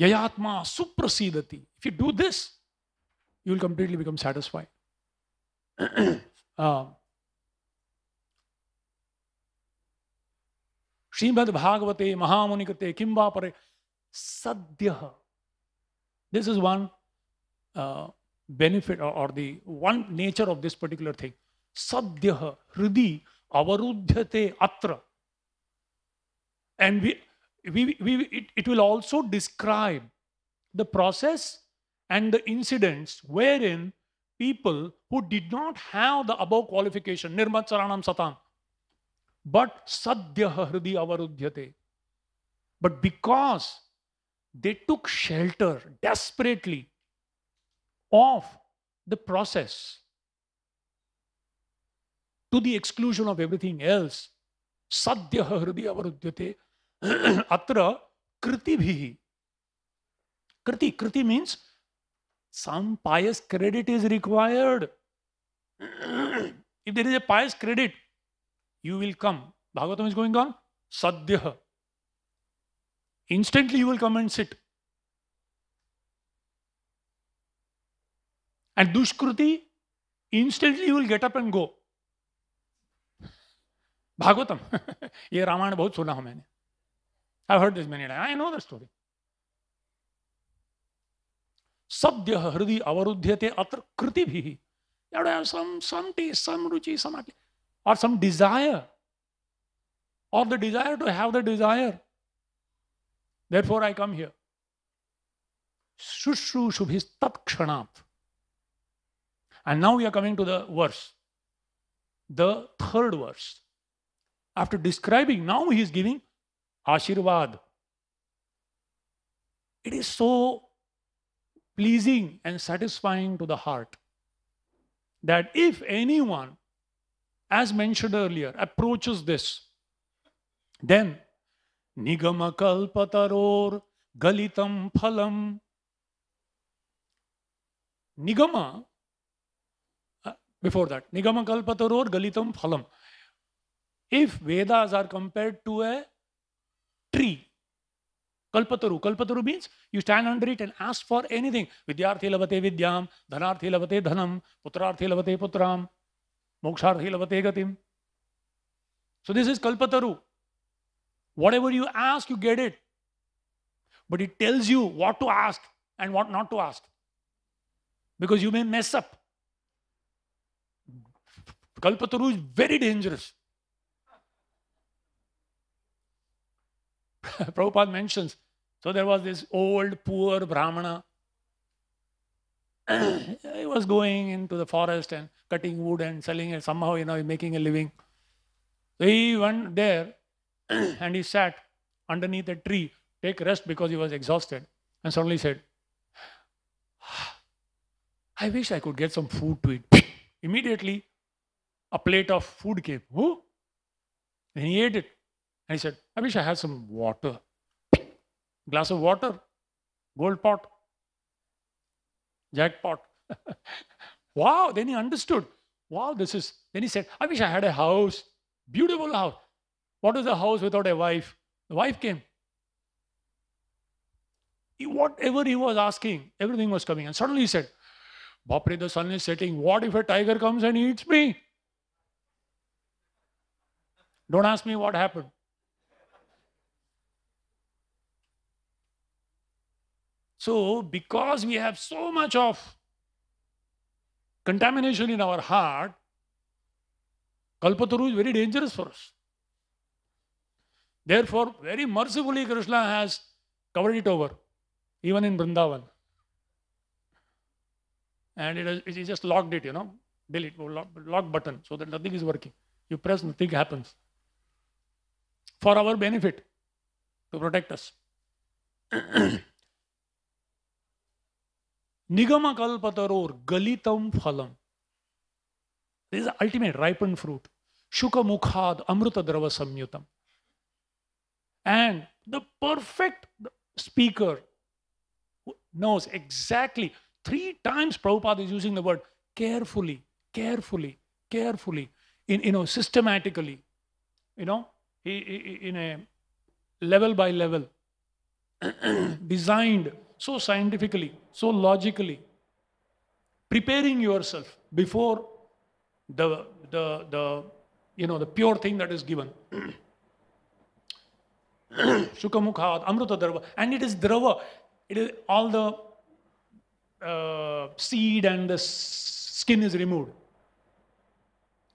Yayatma suprasidati. If you do this, you will completely become satisfied. uh, श्रीमद् किंवा परे This is one uh, benefit or, or the one nature of this particular thing. Sadhya hridi avarudhyate atra and we, we, we it, it will also describe the process and the incidents wherein people who did not have the above qualification saranam satam, but sadhya hridi avarudhyate, but because they took shelter desperately of the process to the exclusion of everything else. Sadhya hridaya avarudyate atra kriti bhihi. Kriti, kriti means some pious credit is required. if there is a pious credit, you will come. Bhagavatam is going on. Sadhya. Instantly you will come and sit. And Dushkruti, instantly you will get up and go. Bhagavatam ये रामायण बहुत सुना हूं मैंने I heard this many I know the सद्य हृदय अवरुद्ध थे अत्र कृति भी ही सम रुचि सम और सम डिजायर और the desire to have the desire therefore I come here शुश्रूषु भी तत्क्षणाथ and now we are coming to the verse the third verse After describing, now he is giving Ashirvad. It is so pleasing and satisfying to the heart that if anyone, as mentioned earlier, approaches this, then Nigama kalpataror galitam phalam. Nigama, uh, before that, Nigama kalpataror galitam phalam. if Vedas are compared to a tree, Kalpataru. Kalpataru means you stand under it and ask for anything. Vidyarthi lavate vidyam, dhanarthi lavate dhanam, putrarthi lavate putram, mokshaarthi lavate gatim. So this is Kalpataru. Whatever you ask, you get it. But it tells you what to ask and what not to ask. Because you may mess up. Kalpataru is very dangerous. Prabhupada mentions. So there was this old, poor Brahmana. he was going into the forest and cutting wood and selling it, somehow, you know, making a living. So he went there and he sat underneath a tree, take rest because he was exhausted, and suddenly said, I wish I could get some food to eat. Immediately, a plate of food came. Who? Then he ate it. And he said, I wish I had some water. Glass of water, gold pot, jackpot. wow, then he understood. Wow, this is. Then he said, I wish I had a house, beautiful house. What is a house without a wife? The wife came. He, whatever he was asking, everything was coming. And suddenly he said, Bapre, the sun is setting. What if a tiger comes and eats me? Don't ask me what happened. So, because we have so much of contamination in our heart, Kalpataru is very dangerous for us. Therefore, very mercifully, Krishna has covered it over, even in Vrindavan. And he it just locked it, you know, delete, lock, lock button, so that nothing is working. You press, nothing happens. For our benefit, to protect us. Nigama kalpataror galitam phalam. This is the ultimate ripened fruit. Shuka mukhad amruta drava samyutam. And the perfect speaker knows exactly. Three times Prabhupada is using the word carefully, carefully, carefully, in you know, systematically. You know, in a level by level, designed so scientifically, so logically, preparing yourself before the, the, the, you know, the pure thing that is given. Sukamukha, Amruta Drava. And it is Drava. It is all the uh, seed and the skin is removed.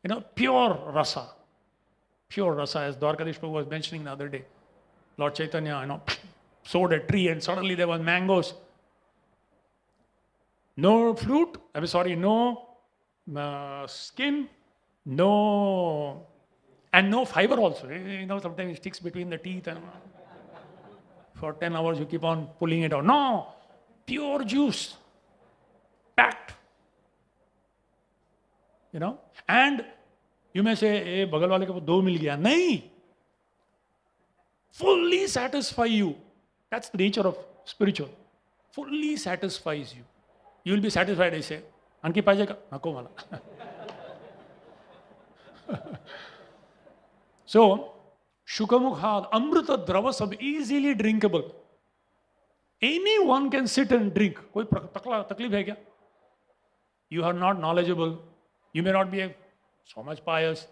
You know, pure rasa. Pure rasa, as Dwarkadish was mentioning the other day. Lord Chaitanya, you know, sowed a tree and suddenly there were mangoes. No fruit, I'm sorry, no uh, skin, no, and no fiber also. You know, sometimes it sticks between the teeth and for 10 hours you keep on pulling it out. No, pure juice, packed. You know, and you may say, hey, बगल वाले को दो मिल गया नहीं fully satisfy That's the nature of spiritual. Fully satisfies you. You will be satisfied, I say. Anki pajega? Nako mala. So, Shukamukhad, Amrita Drava sub easily drinkable. Anyone can sit and drink कोई तकलीफ है You you not not knowledgeable you may not be so much pious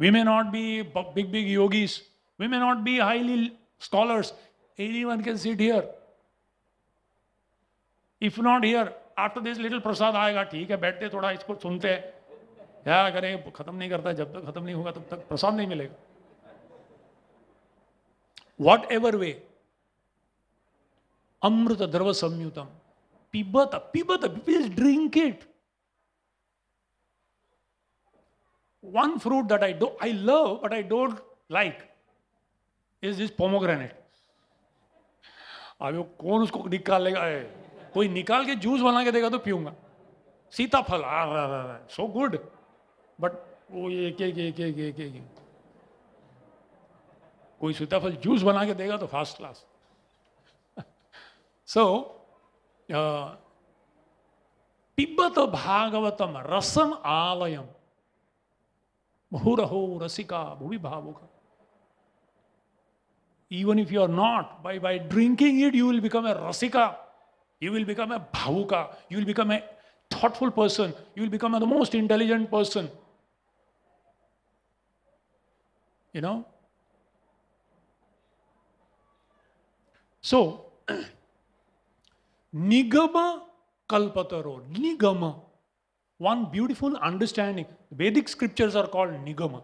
we may not be big big yogis we may not be highly scholars Anyone can sit here. If not here, after this little prasad aayega theek hai baithte thoda isko sunte हैं kya kare khatam nahi karta jab tak khatam nahi hoga tab tak prasad nahi milega whatever way amrut amrit samyutam pibat pibat please drink it one fruit that I do I love but I don't like is this pomegranate. अभी कौन उसको निकालेगा कोई निकाल के juice बना के देगा तो पीऊंगा सीताफल सो गुड बट वो के के के के के के कोई सीताफल जूस बना के देगा तो फर्स्ट क्लास सो पिबत भागवतम रसम आलयम रहो रसिका भुवि भावुका Even if you are not, by, by drinking it, you will become a rasika. You will become a bhavuka. You will become a thoughtful person. You will become a, the most intelligent person. You know? So, nigama kalpataro. Nigama. One beautiful understanding. Vedic scriptures are called nigama.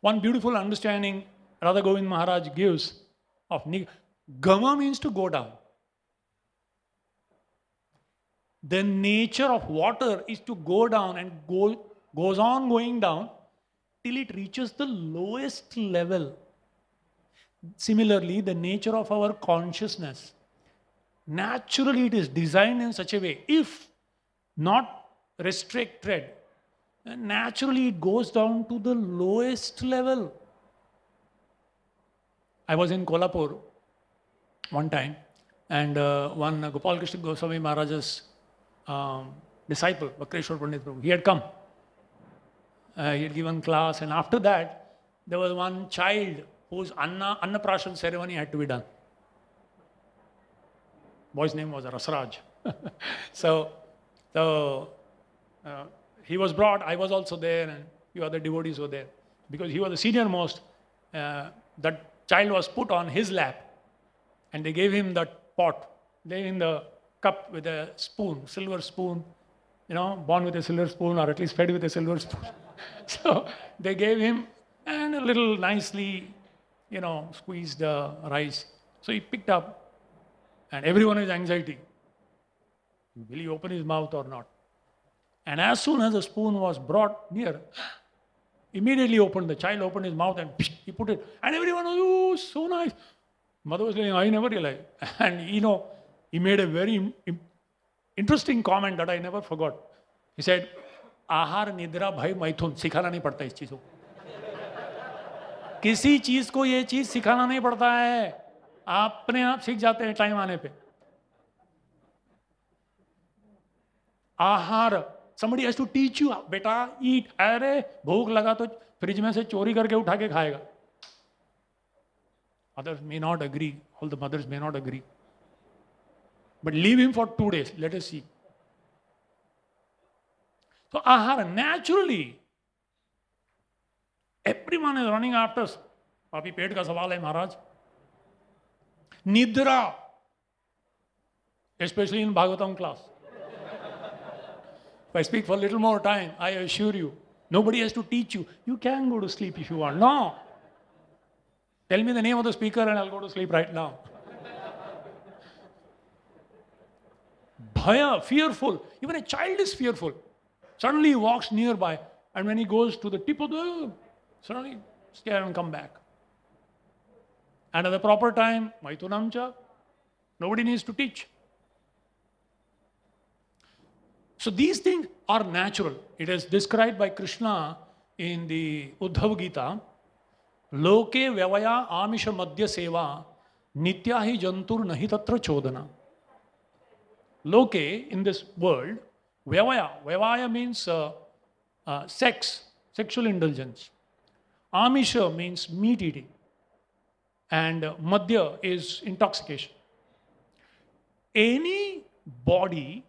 One beautiful understanding Radha Govind Maharaj gives of Niga. Gama means to go down. The nature of water is to go down and go, goes on going down till it reaches the lowest level. Similarly, the nature of our consciousness, naturally it is designed in such a way, if not restricted, naturally it goes down to the lowest level I was in Kolhapur one time, and uh, one Gopal Krishna Goswami Maharaj's um, disciple, Vakreshwar Pandit Prabhu, he had come. Uh, he had given class, and after that, there was one child whose Anna, Annaprashan ceremony had to be done. Boy's name was Rasraj. so, so uh, he was brought, I was also there, and few other devotees were there. Because he was the senior most, uh, that child was put on his lap and they gave him that pot, gave him the cup with a spoon, silver spoon, you know, born with a silver spoon or at least fed with a silver spoon. so they gave him and a little nicely, you know, squeezed uh, rice. So he picked up and everyone is anxiety. Will he open his mouth or not? And as soon as the spoon was brought near, Immediately opened, the child opened his mouth and psh, he put it. And everyone was, oh, so nice. Mother was saying I never realized. And you know, he made a very interesting comment that I never forgot. He said, आहार निद्रा भय मैथुन सिखाना नहीं पड़ता इस चीज़ों को किसी चीज़ को ये चीज़ सिखाना नहीं पड़ता है आप अपने आप सीख जाते हैं टाइम आने पे आहार somebody has to teach you beta eat अरे भूख लगा तो फ्रिज में से चोरी करके उठा के खाएगा others may not agree all the mothers may not agree but leave him for two days let us see so ahara naturally everyone is running after पापी पेट का सवाल है महाराज निद्रा especially in Bhagavatam class. If I speak for a little more time, I assure you, nobody has to teach you. You can go to sleep if you want. No. Tell me the name of the speaker and I'll go to sleep right now. Bhaya, fearful. Even a child is fearful. Suddenly he walks nearby, and when he goes to the tip of the, suddenly scare and come back. And at the proper time, Maitunamcha, nobody needs to teach. So these things are natural. It is described by Krishna in the Uddhav Gita. Loke vyavaya amisha madhya seva nityahi jantur nahitatra chodana. Loke in this world, vyavaya, vyavaya means uh, uh, sex, sexual indulgence. Amisha means meat eating. And madhya is intoxication. Any body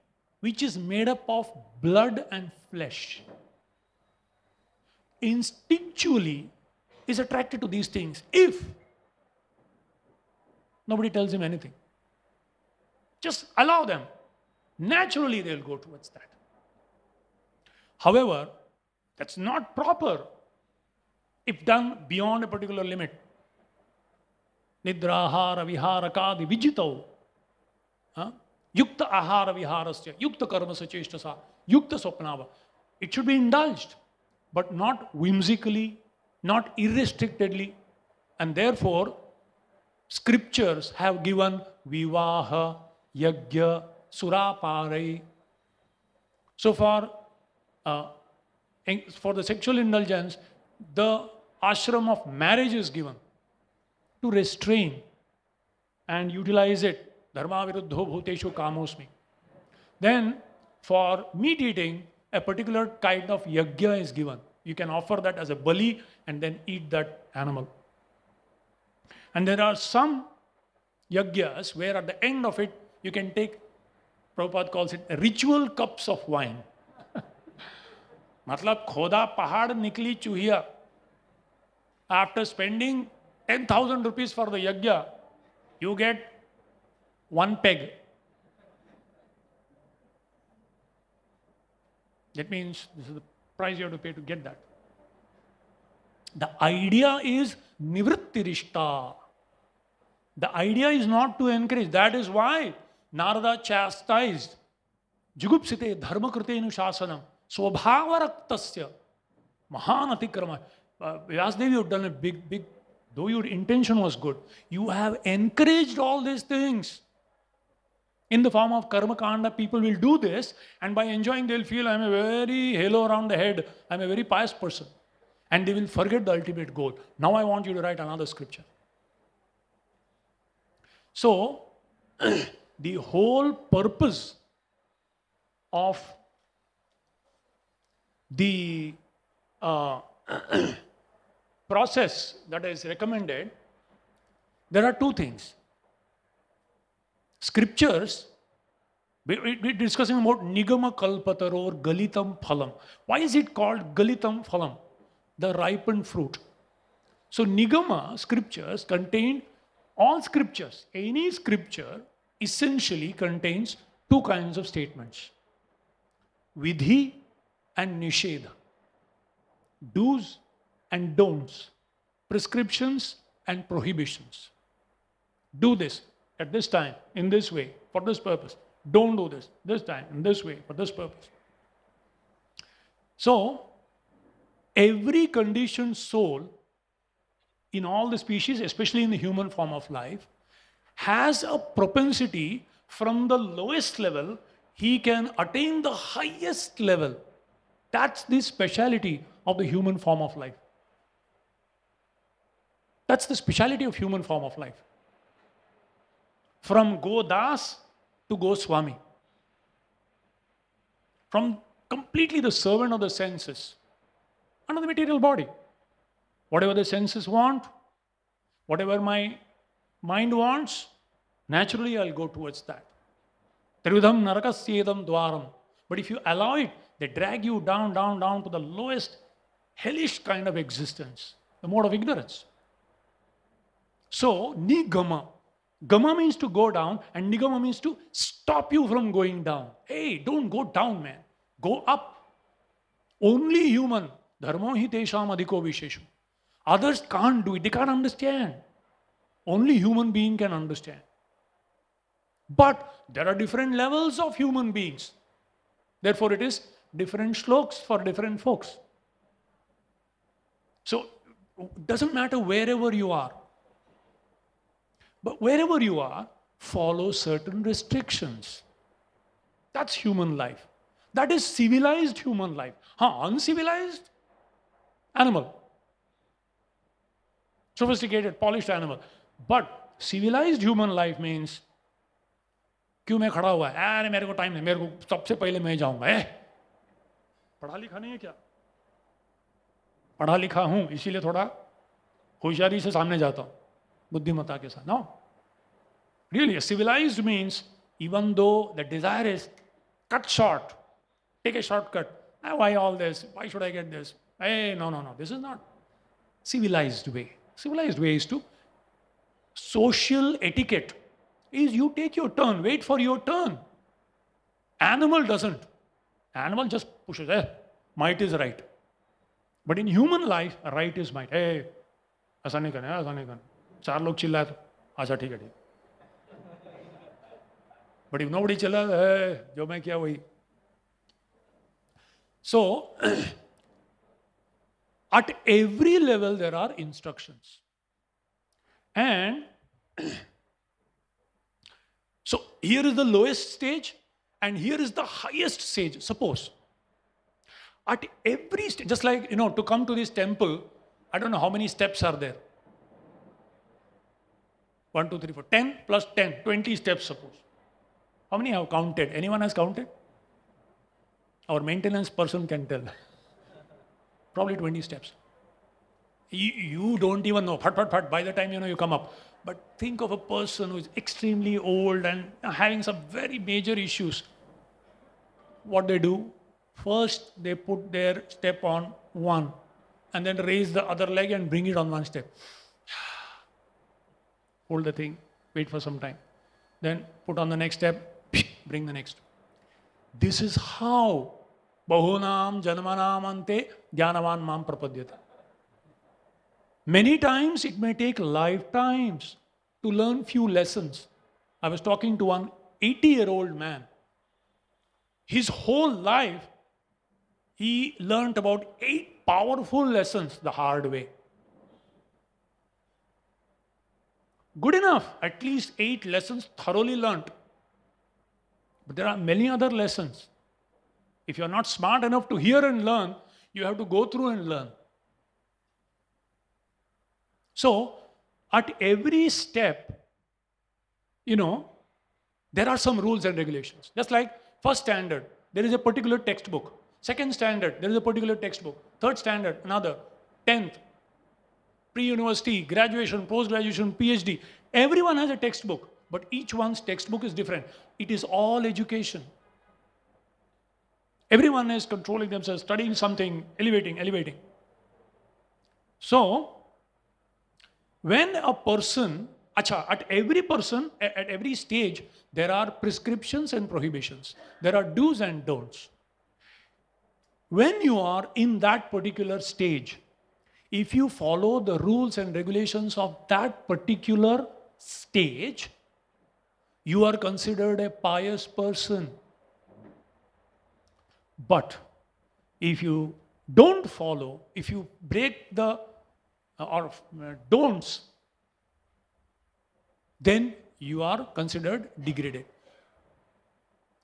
which is made up of blood and flesh, instinctually is attracted to these things if nobody tells him anything. Just allow them. Naturally, they'll go towards that. However, that's not proper if done beyond a particular limit. Nidrahara viharakadi vijitau. Huh? Yukta ahara viharasya, yukta karma sacheshtasa, yukta swapnava. It should be indulged, but not whimsically, not irrestrictedly. And therefore, scriptures have given vivaha, yajna, suraparai. So for, uh, for the sexual indulgence, the ashram of marriage is given to restrain and utilize it Dharma viruddho bhuteshu kamosmi. Then for meat eating, a particular kind of yajna is given. You can offer that as a bali and then eat that animal. And there are some yajnas where at the end of it, you can take, Prabhupada calls it ritual cups of wine. मतलब खोदा पहाड़ निकली चूहिया after spending ten thousand rupees for the yajna you get one peg. That means this is the price you have to pay to get that. The idea is nivrittirishta. The idea is not to encourage. That is why Narada chastised Jugupsite Dharmakrutenu Shasanam Swabhavaraktasya Mahan Atikrama. Uh, Vyasdev, you have done a big, big, though your intention was good, you have encouraged all these things in the form of karma kanda, people will do this, and by enjoying, they'll feel I'm a very halo around the head, I'm a very pious person. And they will forget the ultimate goal. Now I want you to write another scripture. So, the whole purpose of the uh, process that is recommended, there are two things scriptures, we're discussing about Nigama Kalpatar or Galitam Phalam. Why is it called Galitam Phalam? The ripened fruit. So, Nigama scriptures contain all scriptures. Any scripture essentially contains two kinds of statements Vidhi and Nisheda, do's and don'ts, prescriptions and prohibitions. Do this, at this time, in this way, for this purpose. Don't do this, this time, in this way, for this purpose. So, every conditioned soul in all the species, especially in the human form of life, has a propensity from the lowest level, he can attain the highest level. That's the speciality of the human form of life. That's the speciality of human form of life from Godas to Goswami. From completely the servant of the senses under the material body. Whatever the senses want, whatever my mind wants, naturally I'll go towards that. Tridham narakasyedam dwaram. But if you allow it, they drag you down, down, down to the lowest hellish kind of existence, the mode of ignorance. So, nigama, Gama means to go down, and nigama means to stop you from going down. Hey, don't go down, man. Go up. Only human. Dharma hi shama adhiko visheshu. Others can't do it. They can't understand. Only human being can understand. But there are different levels of human beings. Therefore, it is different shloks for different folks. So, doesn't matter wherever you are. But wherever you are, follow certain restrictions. That's human life. That is civilized human life. Huh, uncivilized? Animal. Sophisticated, polished animal. But civilized human life means क्यों मैं खड़ा हुआ है अरे मेरे को time नहीं मेरे को सबसे पहले मैं जाऊंगा ए पढ़ा लिखा नहीं है क्या पढ़ा लिखा हूं इसीलिए थोड़ा होशियारी से सामने जाता हूं बुद्धिमता के साथ ना really civilize means even though the desire is cut short take a shortcut I why all this why should I get this no no no this is not civilize way civilize way is to social etiquette is you take your turn wait for your turn animal doesn't animal just push is might is right but in human life right is might ऐसा नहीं करना ऐसा नहीं करना चार लोग चिल्लाए तो अच्छा ठीक है ठीक बड़ी नोबड़ी चिल्ला है जो मैं क्या वही so at every level there are instruction and so here is the lowest stage and here is the highest stage suppose at every stage just like you know to come to this temple I don't know how many steps are there 1, 2, 3, 4, 10 plus 10, 20 steps suppose. How many have counted? Anyone has counted? Our maintenance person can tell. Probably 20 steps. You, you don't even know, phat, phat, phat, by the time you know you come up. But think of a person who is extremely old and having some very major issues. What they do? First, they put their step on one and then raise the other leg and bring it on one step hold the thing, wait for some time. Then put on the next step, bring the next. This is how Bahunam Janmanam Jnanavan Mam Prapadyata. Many times it may take lifetimes to learn few lessons. I was talking to one 80 year old man. His whole life, he learned about eight powerful lessons the hard way. Good enough, at least eight lessons thoroughly learnt. But there are many other lessons. If you're not smart enough to hear and learn, you have to go through and learn. So, at every step, you know, there are some rules and regulations. Just like first standard, there is a particular textbook. Second standard, there is a particular textbook. Third standard, another. Tenth, pre-university, graduation, post-graduation, PhD. Everyone has a textbook, but each one's textbook is different. It is all education. Everyone is controlling themselves, studying something, elevating, elevating. So, when a person, acha, at every person, at every stage, there are prescriptions and prohibitions. There are do's and don'ts. When you are in that particular stage, if you follow the rules and regulations of that particular stage, you are considered a pious person. But if you don't follow, if you break the uh, or uh, don'ts, then you are considered degraded.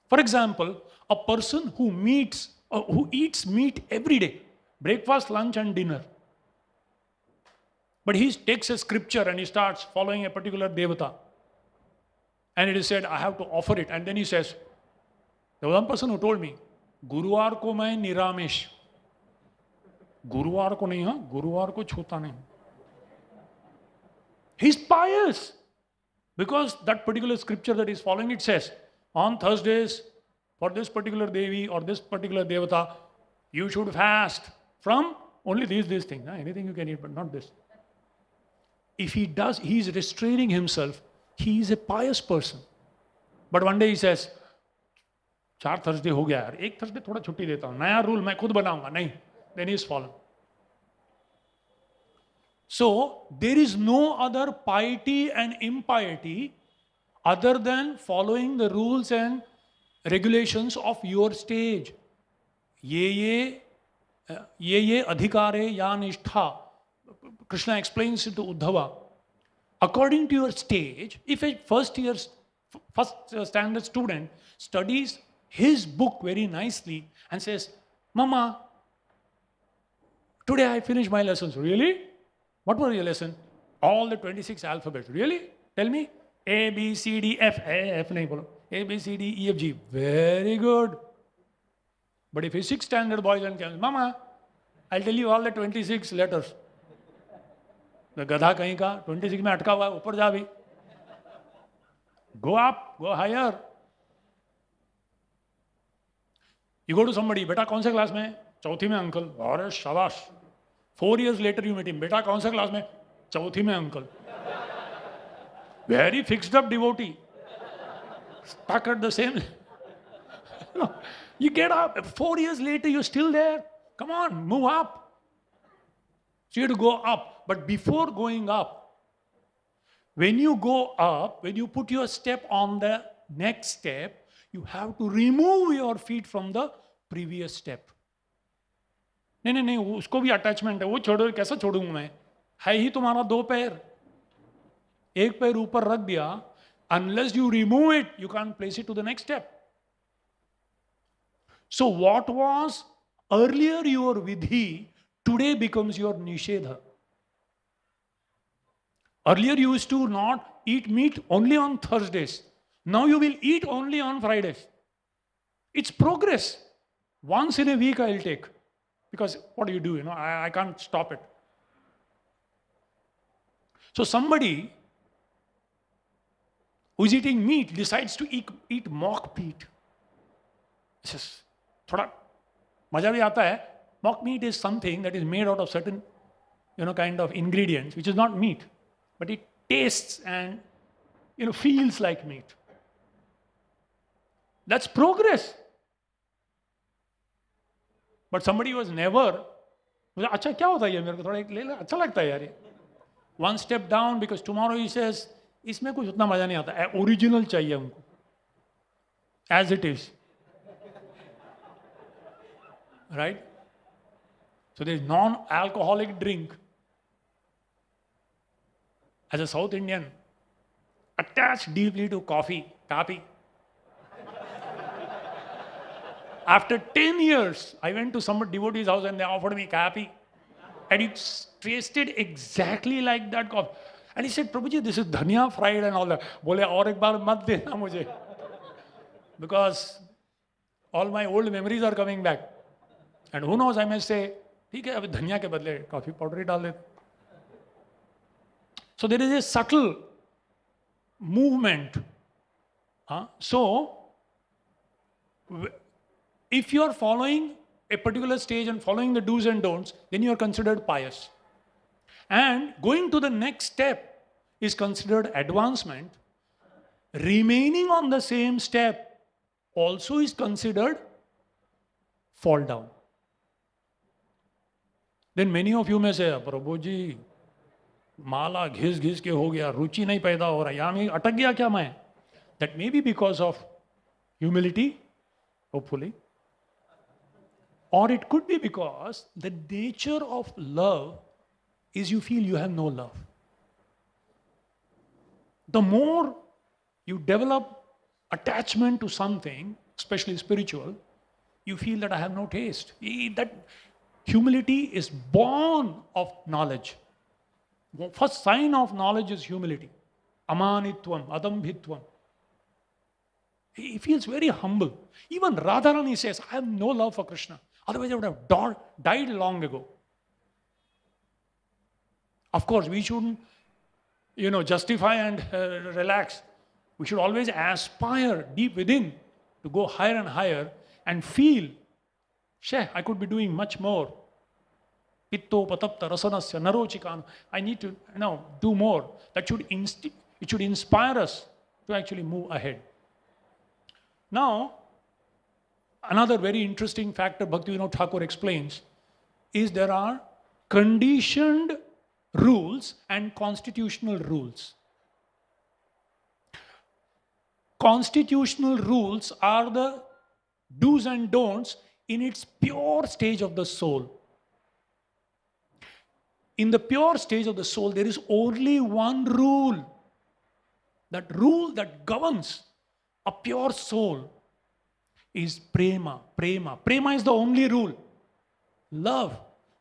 For example, a person who meets, uh, who eats meat every day, breakfast, lunch, and dinner, but he takes a scripture and he starts following a particular devata. And it is said, I have to offer it. And then he says, there was one person who told me, गुरुवार को मैं निरामिष गुरुवार को नहीं हाँ गुरुवार को छूता नहीं He's pious because that particular scripture that he's following it says on Thursdays for this particular Devi or this particular Devata you should fast from only these these things anything you can eat but not this if he does, he is restraining himself, he is a pious person. But one day he says, चार Thursday हो गया यार एक Thursday थोड़ा छुट्टी देता हूं नया रूल मैं खुद बनाऊंगा नहीं then is fallen so there is no other piety and impiety other than following the rules and regulations of your stage ये ये ये ये अधिकार है या निष्ठा Krishna explains it to Uddhava. According to your stage, if a first year, first uh, standard student studies his book very nicely and says, Mama, today I finished my lessons. Really? What were your lessons? All the 26 alphabets. Really? Tell me. A, B, C, D, F. A, F, A, B, C, D, E, F, G. Very good. But if a sixth standard boy and girls, Mama, I'll tell you all the 26 letters. तो गधा कहीं का twenty six में अटका हुआ है ऊपर जा भी गो आप go higher you go to somebody बेटा कौन से क्लास में चौथी में अंकल अरे शाबाश four years later you meeting बेटा कौन से क्लास में चौथी में uncle very fixed up devotee stuck at the same you get up four years later you still there come on move up up. Go up But before going up, when you go up, when you put your step on the next step, you have to remove your feet from the previous step. नहीं नहीं नहीं उसको भी attachment है वो छोड़ो कैसा छोड़ूंगा मैं है ही तुम्हारा दो पैर एक पैर ऊपर रख दिया unless you remove it you can place it to the next step so what was earlier your vidhi today becomes your nishedh Earlier, you used to not eat meat only on Thursdays. Now you will eat only on Fridays. It's progress. Once in a week, I'll take. Because what do you do? You know, I, I can't stop it. So somebody who's eating meat decides to eat, eat mock meat. This is थोड़ा मजा भी आता है mock meat is something that is made out of certain you know kind of ingredients which is not meat but it tastes and you know feels like meat that's progress but somebody was never one step down because tomorrow he says इसमें कुछ उतना मजा नहीं आता Original original चाहिए उनको as it is right so then alcoholic drink as a South Indian, attached deeply to coffee, tapi. After 10 years, I went to some devotee's house and they offered me kapi. And it tasted exactly like that coffee. And he said, Prabhuji, this is dhania fried and all that. Bole, aur ek baar mat dena mujhe. Because all my old memories are coming back. And who knows, I may say, ठीक है अभी धनिया के बदले coffee powder ही डाल देते so there is a subtle movement. Uh, so if you are following a particular stage and following the do's and don'ts, then you are considered pious. And going to the next step is considered advancement. Remaining on the same step also is considered fall down. Then many of you may say, ah, Prabhuji, माला घिस घिस के हो गया रुचि नहीं पैदा हो रहा या मैं अटक गया क्या मैं that may be because of humility hopefully और it could be because the nature of love is you feel you have no love the more you develop attachment to something specially spiritual you feel that I have no taste that humility is born of knowledge first sign of knowledge is humility. Amanitvam, adambhitvam. He feels very humble. Even Radharani says, I have no love for Krishna. Otherwise, I would have died long ago. Of course, we shouldn't, you know, justify and uh, relax. We should always aspire deep within to go higher and higher and feel, sheh, I could be doing much more. Pittopatapta rasanasya narochikanu. I need to you now do more. That should inst- it should inspire us to actually move ahead. Now, another very interesting factor Bhakti Vinod Thakur explains is there are conditioned rules and constitutional rules. Constitutional rules are the do's and don'ts in its pure stage of the soul in the pure stage of the soul, there is only one rule. That rule that governs a pure soul is prema. Prema. Prema is the only rule. Love.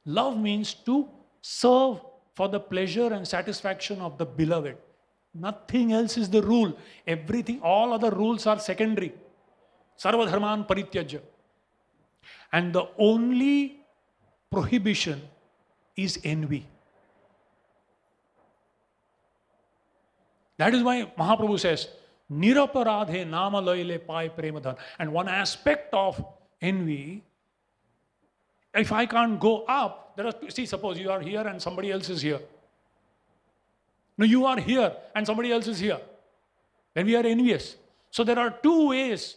Love means to serve for the pleasure and satisfaction of the beloved. Nothing else is the rule. Everything, all other rules are secondary. Sarva dharman And the only prohibition is envy. That is why Mahaprabhu says, Niraparadhe nama loile pai premadhan. And one aspect of envy, if I can't go up, there are, see, suppose you are here and somebody else is here. No, you are here and somebody else is here. Then we are envious. So there are two ways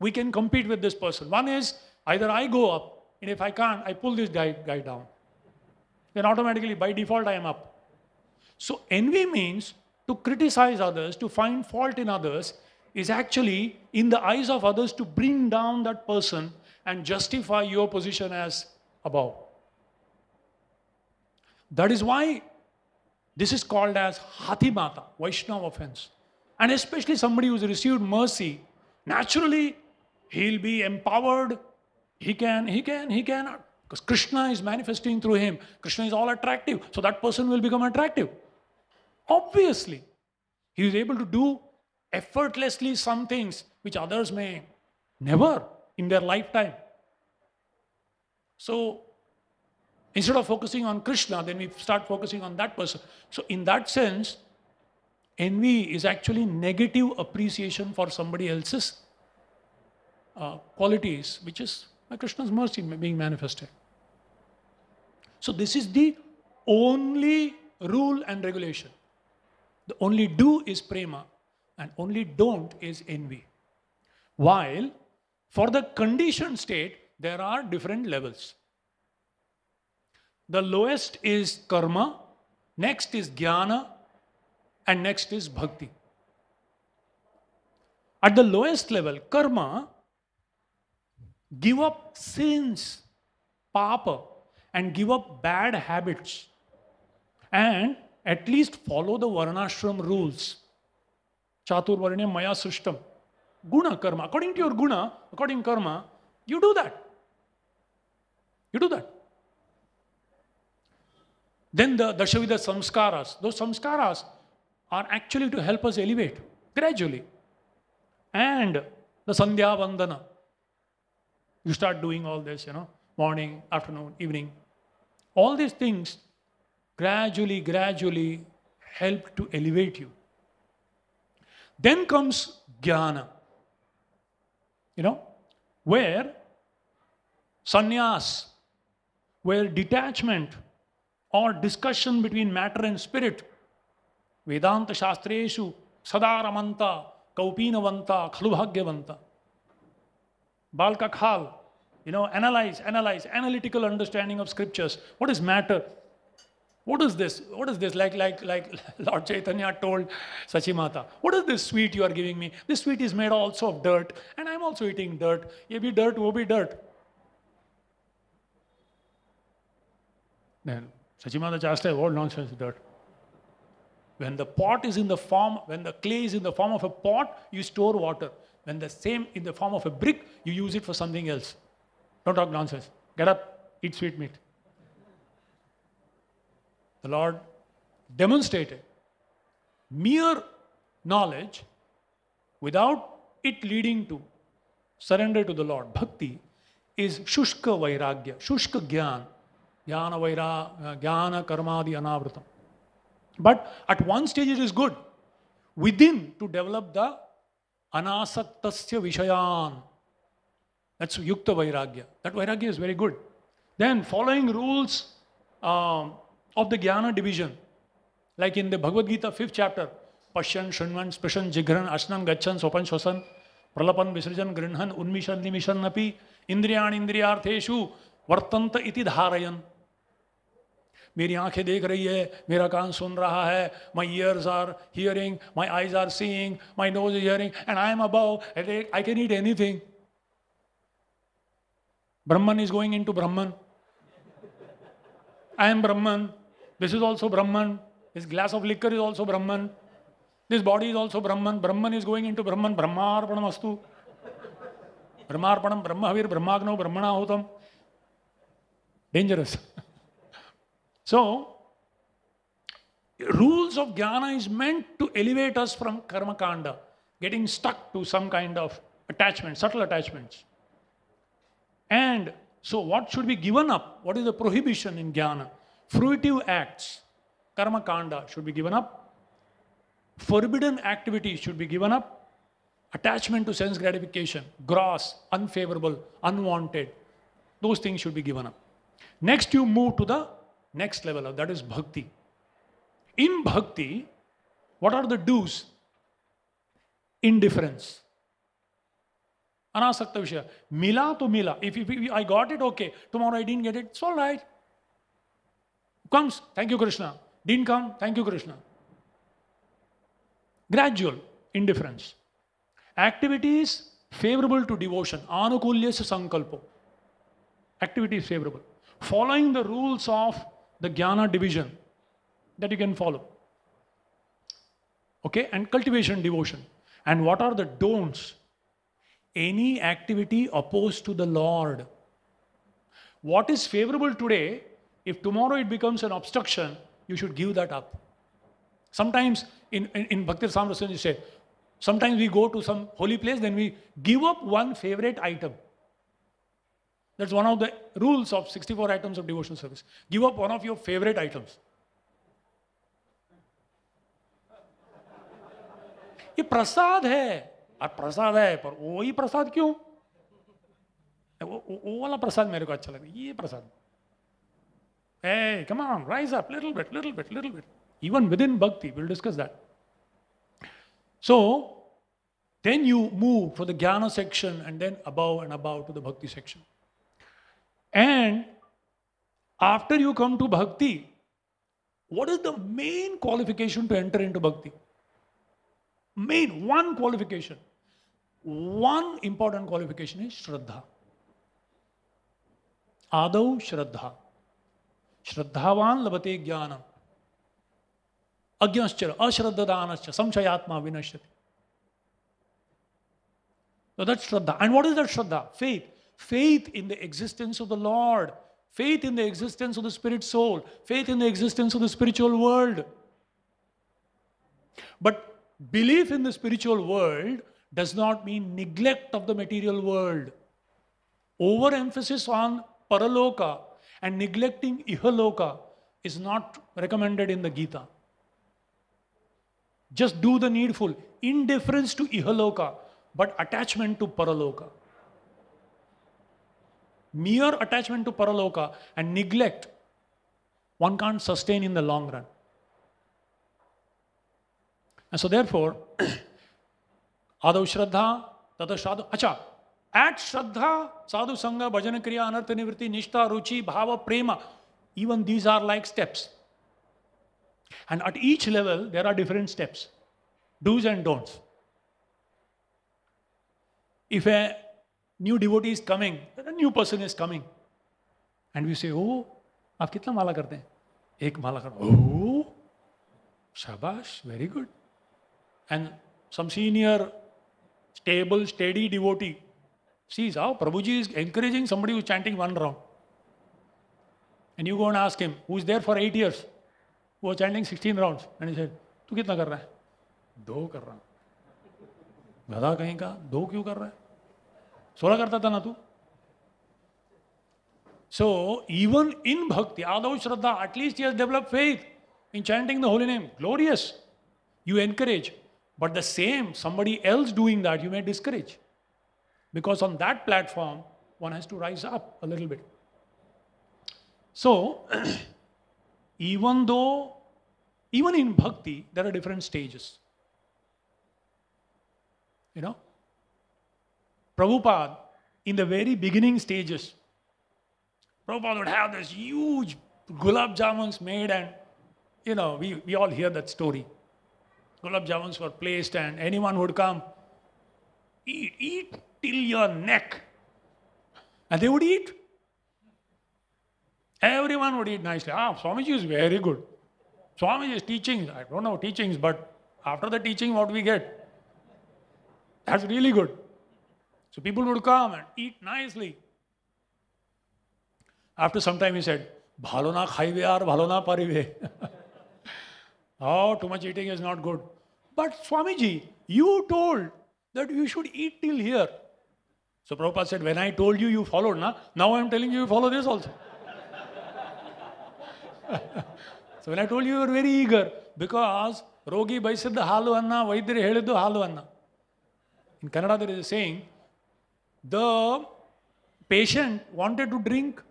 we can compete with this person. One is either I go up, and if I can't, I pull this guy, guy down. Then automatically, by default, I am up. So envy means to criticize others, to find fault in others, is actually in the eyes of others to bring down that person and justify your position as above. That is why this is called as Hatimata, Vaishnava offense. And especially somebody who's received mercy, naturally he'll be empowered. He can, he can, he cannot, Because Krishna is manifesting through him. Krishna is all attractive. So that person will become attractive. Obviously, he is able to do effortlessly some things which others may never in their lifetime. So, instead of focusing on Krishna, then we start focusing on that person. So, in that sense, envy is actually negative appreciation for somebody else's uh, qualities, which is by Krishna's mercy being manifested. So, this is the only rule and regulation. The only do is prema and only don't is envy. While for the conditioned state, there are different levels. The lowest is karma, next is jnana, and next is bhakti. At the lowest level, karma, give up sins, papa, and give up bad habits and at least follow the Varanashram rules. Chaturvarnya Maya Srishtam. Guna karma. According to your guna, according to karma, you do that. You do that. Then the Dashavida samskaras. Those samskaras are actually to help us elevate gradually. And the Sandhya Vandana. You start doing all this, you know, morning, afternoon, evening. All these things gradually, gradually help to elevate you. Then comes jnana, you know, where sannyas, where detachment or discussion between matter and spirit, Vedanta Shastreshu, Sadaramanta, Kaupinavanta, Khalubhagyavanta, Balkakhal, you know, analyze, analyze, analytical understanding of scriptures. What is matter? What is this? What is this? Like, like, like Lord Chaitanya told Sachimata, what is this sweet you are giving me? This sweet is made also of dirt, and I'm also eating dirt. Ye bhi dirt, wo bhi dirt. Then Sachimata chastised, what nonsense dirt? When the pot is in the form, when the clay is in the form of a pot, you store water. When the same in the form of a brick, you use it for something else. Don't talk nonsense. Get up, eat sweet meat. The Lord demonstrated mere knowledge without it leading to surrender to the Lord. Bhakti is Shushka Vairagya, Shushka Gyan, Jnana Vaira, uh, Jnana Karmadi Anavritam. But at one stage it is good within to develop the Anasaktasya Vishayan. That's Yukta Vairagya. That Vairagya is very good. Then following rules, um, of the Jnana division. Like in the Bhagavad Gita, fifth chapter, Pashyan, Shunvan, Sprishan, Jigran, Ashnan, Gachan, Sopan, Shosan, Pralapan, Visrajan, Grinhan, Unmishan, Nimishan, Napi, Indriyan, Indriyartheshu, Vartanta, Iti, Dharayan. मेरी आंखें देख रही है मेरा कान सुन रहा है my ears are hearing my eyes are seeing my nose is hearing and I am above I can eat anything Brahman is going into Brahman I am Brahman This is also Brahman. This glass of liquor is also Brahman. This body is also Brahman. Brahman is going into Brahman. Brahmarpanam astu. Brahmarpanam, Brahmahavir, Brahmagno, Brahmanahutam. Dangerous. so, rules of jnana is meant to elevate us from karma kanda, getting stuck to some kind of attachment, subtle attachments. And so, what should be given up? What is the prohibition in jnana? fruitive acts, karma kanda, should be given up. Forbidden activities should be given up. Attachment to sense gratification, gross, unfavorable, unwanted, those things should be given up. Next, you move to the next level of that is bhakti. In bhakti, what are the do's? Indifference. अनासक्त विषय मिला तो मिला if if I got it okay tomorrow I didn't get it it's all right comes, thank you, Krishna. Didn't come, thank you, Krishna. Gradual indifference. Activities favorable to devotion. Anukulyasya sankalpo. Activity is favorable. Following the rules of the jnana division that you can follow. Okay, and cultivation devotion. And what are the don'ts? Any activity opposed to the Lord. What is favorable today if tomorrow it becomes an obstruction, you should give that up. Sometimes in, in, in Bhakti Samrasan, you say, sometimes we go to some holy place, then we give up one favorite item. That's one of the rules of 64 items of devotional service. Give up one of your favorite items. ये प्रसाद है और प्रसाद है पर वही प्रसाद क्यों वो, वो वाला प्रसाद मेरे को अच्छा है ये प्रसाद Hey, come on, rise up, little bit, little bit, little bit. Even within bhakti, we'll discuss that. So, then you move for the jnana section and then above and above to the bhakti section. And after you come to bhakti, what is the main qualification to enter into bhakti? Main, one qualification. One important qualification is Shraddha. Adav Shraddha. श्रद्धावान लभते ज्ञान अज्ञश्चर अश्रद्धदान संशयात्मा विनश्यति that shraddha and what is that shraddha faith faith in the existence of the Lord faith in the existence of the spirit soul faith in the existence of the spiritual world but believe in the spiritual world does not mean neglect of the material world over emphasis on paraloka And neglecting Ihaloka is not recommended in the Gita. Just do the needful. Indifference to Ihaloka, but attachment to Paraloka. Mere attachment to Paraloka and neglect, one can't sustain in the long run. And so, therefore, Adav Shraddha, Tata Shraddha. Acha, Add Shraddha, Sadhu Sangha, Bhajana Kriya, Anartha Nivritti, Nishtha, Ruchi, Bhava, Prema. Even these are like steps. And at each level, there are different steps do's and don'ts. If a new devotee is coming, a new person is coming, and we say, Oh, आप कितना माला करते हैं एक माला कर ओ शाबाश very good and some senior stable steady devotee sees how Prabhuji is encouraging somebody who is chanting one round. And you go and ask him, who is there for eight years, who was chanting 16 rounds. And he said, तू कितना कर रहा है दो कर रहा हूं गधा कहीं का दो क्यों कर Sola karta tha na tu? So, even in bhakti, in shraddha, at least he has developed faith in chanting the holy name. Glorious. You encourage. But the same, somebody else doing that, you may discourage. because on that platform, one has to rise up a little bit. So, even though, even in bhakti, there are different stages. You know, Prabhupada, in the very beginning stages, Prabhupada would have this huge gulab jamuns made, and you know, we, we all hear that story. Gulab jamuns were placed, and anyone would come, eat, eat, till your neck. And they would eat. Everyone would eat nicely. Ah, Swamiji is very good. Swamiji's teachings, I don't know teachings, but after the teaching, what we get? That's really good. So people would come and eat nicely. After some time, he said, Bhalona khaive ar bhalona parive. oh, too much eating is not good. But Swamiji, you told that you should eat till here. So Prabhupada said, when I told you, you followed, na? Now I'm telling you, you follow this also. so when I told you, you were very eager because Rogi ಬಯಸಿದ್ದ halu anna, ವೈದ್ಯರು ಹೇಳಿದ್ದು halu anna? In Kannada there is a saying: the patient wanted to drink,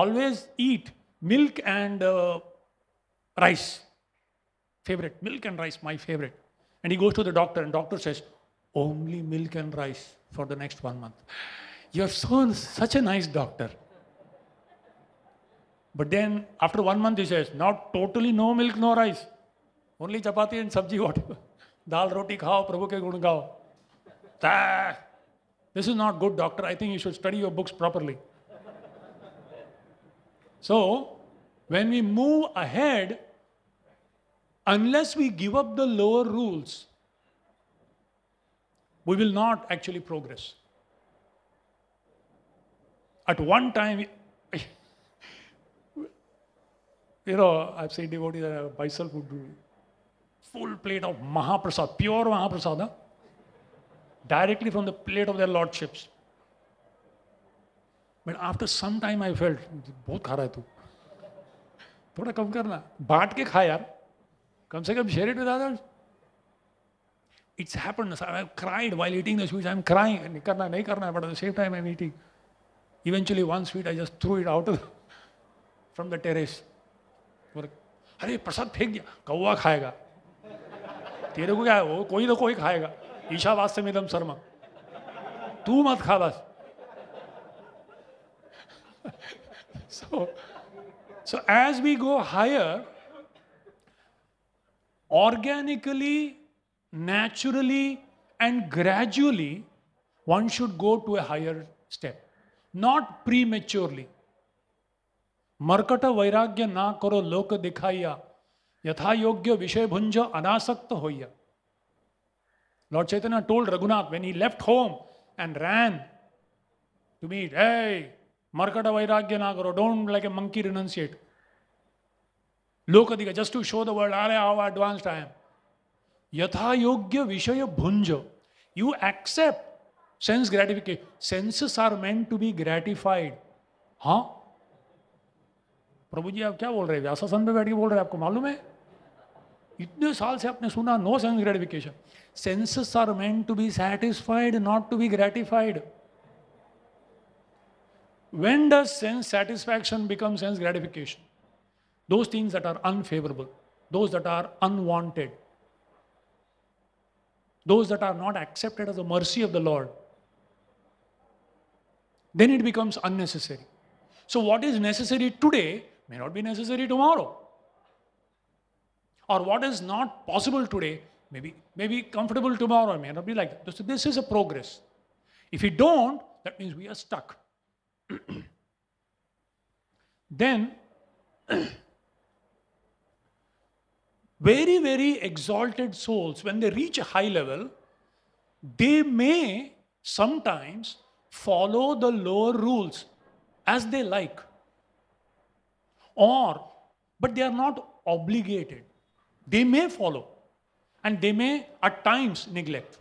always eat milk and uh, rice. Favorite, milk and rice, my favorite. And he goes to the doctor and doctor says, only milk and rice for the next one month. Your son's such a nice doctor. But then after one month, he says, not totally no milk, no rice. Only chapati and sabji, whatever. Dal roti khao, Prabhu ke gun gao. This is not good, doctor. I think you should study your books properly. so, when we move ahead, unless we give up the lower rules, we will not actually progress. At one time, you know, I've seen devotees that I myself would do full plate of Mahaprasad, pure Mahaprasada, directly from the plate of their lordships. But after some time I felt, बहुत खा रहा है तू थोड़ा कम करना बांट के खा यार कम से कम share it with others it's cried while eating the sweet I am crying करना नहीं करना but the same time I am eating eventually one sweet I just threw it out from the terrace अरे प्रसाद फेंक दिया कौवा खाएगा तेरे को क्या है वो कोई ना कोई खाएगा ईशा वास से मेदम शर्मा तू मत खा बस so so as we go higher organically naturally and gradually one should go to a higher step, not prematurely. Markata vairagya na koro लोक dikhaya, yatha yogya विषय anasakta अनासक्त होइया Lord Chaitanya told Raghunath when he left home and ran to meet, hey, Markata Vairagya na koro. don't like a monkey renunciate. Lokadiga, just to show the world, how advanced I am. यथा योग्य विषय भुंज you accept sense gratification senses are meant to be gratified हाँ प्रभु जी आप क्या बोल रहे हैं व्यासासन पे बैठ के बोल रहे हैं आपको मालूम है इतने साल से आपने सुना no sense gratification senses are meant to be satisfied not to be gratified when does sense satisfaction become sense gratification those things that are unfavorable those that are unwanted those that are not accepted as the mercy of the Lord, then it becomes unnecessary. So, what is necessary today may not be necessary tomorrow. Or what is not possible today maybe be comfortable tomorrow may not be like that. So this is a progress. If we don't, that means we are stuck. then very, very exalted souls, when they reach a high level, they may sometimes follow the lower rules as they like. Or, but they are not obligated. They may follow and they may at times neglect.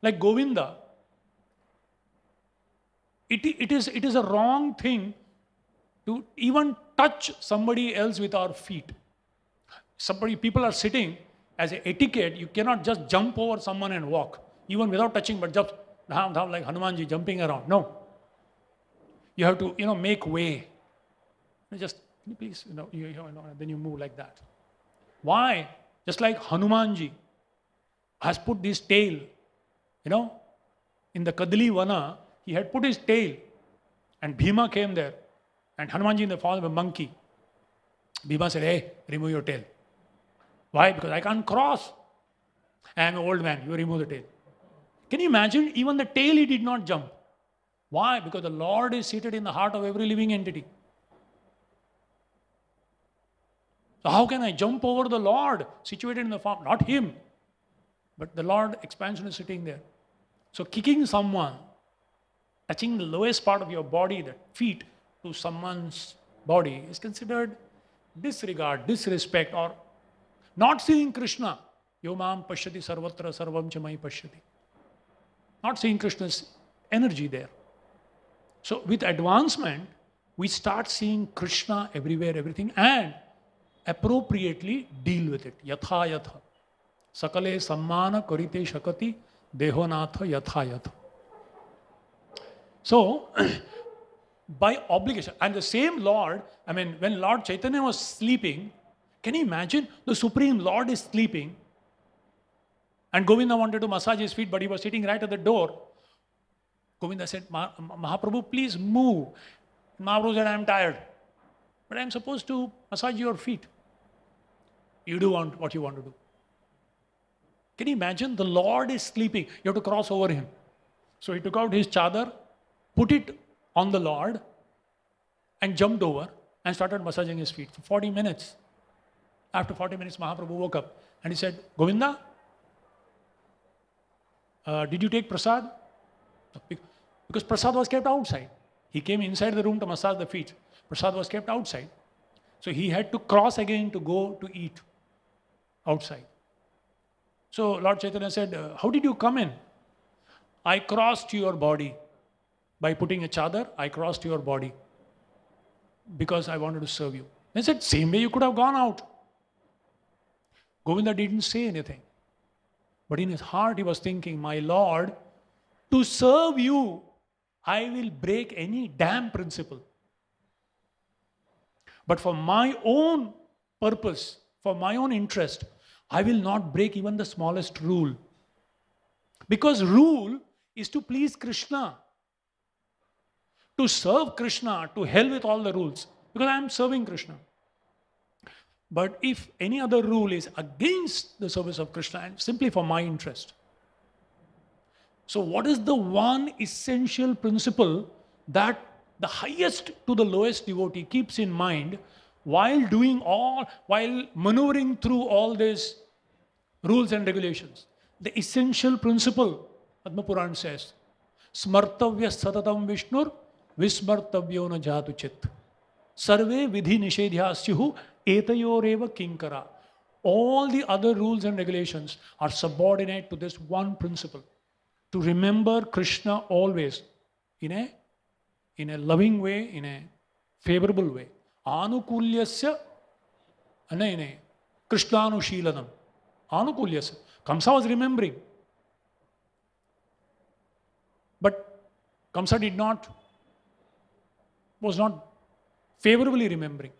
Like Govinda, it, it, is, it is a wrong thing to even touch somebody else with our feet somebody, people are sitting as an etiquette, you cannot just jump over someone and walk, even without touching, but just dham, dham, like Hanumanji jumping around. No. You have to, you know, make way. You just, please, you know, you, you know, then you move like that. Why? Just like Hanumanji has put this tail, you know, in the Kadli Vana, he had put his tail, and Bhima came there, and Hanumanji in the form of a monkey. Bhima said, Hey, remove your tail. Why? Because I can't cross. I am an old man. You remove the tail. Can you imagine? Even the tail, he did not jump. Why? Because the Lord is seated in the heart of every living entity. So, how can I jump over the Lord situated in the form? Not him, but the Lord expansion is sitting there. So, kicking someone, touching the lowest part of your body, the feet, to someone's body is considered disregard, disrespect, or not seeing Krishna. Yomam Pashyati Sarvatra Sarvam Chamai Pashyati. Not seeing Krishna's energy there. So, with advancement, we start seeing Krishna everywhere, everything, and appropriately deal with it. Yatha Yatha. Sakale Sammana Karite Shakati Dehonatha Yatha Yatha. So, by obligation, and the same Lord, I mean, when Lord Chaitanya was sleeping, can you imagine? The Supreme Lord is sleeping. And Govinda wanted to massage his feet, but he was sitting right at the door. Govinda said, Mahaprabhu, please move. Mahaprabhu said, I am tired. But I am supposed to massage your feet. You do want what you want to do. Can you imagine? The Lord is sleeping. You have to cross over him. So he took out his chadar, put it on the Lord, and jumped over and started massaging his feet for 40 minutes. After 40 minutes, Mahaprabhu woke up and he said, Govinda, uh, did you take prasad? Because prasad was kept outside. He came inside the room to massage the feet. Prasad was kept outside. So he had to cross again to go to eat outside. So Lord Chaitanya said, uh, How did you come in? I crossed your body. By putting a chadar, I crossed your body because I wanted to serve you. They said, Same way you could have gone out. Govinda didn't say anything. But in his heart, he was thinking, My Lord, to serve you, I will break any damn principle. But for my own purpose, for my own interest, I will not break even the smallest rule. Because rule is to please Krishna. To serve Krishna, to hell with all the rules. Because I am serving Krishna. But if any other rule is against the service of Krishna and simply for my interest, so what is the one essential principle that the highest to the lowest devotee keeps in mind while doing all, while maneuvering through all these rules and regulations? The essential principle, Padma Puran says, Smartavya Satatam Vishnur Vismartavyo na Jatu Chit. Sarve Vidhi Nishedhyasyahu Etayoreva Kinkara. All the other rules and regulations are subordinate to this one principle to remember Krishna always in a, in a loving way, in a favorable way. Anukulyasya, ne, ne, Krishnanushilanam. Anukulyasya. Kamsa was remembering. But Kamsa did not, was not favorably remembering.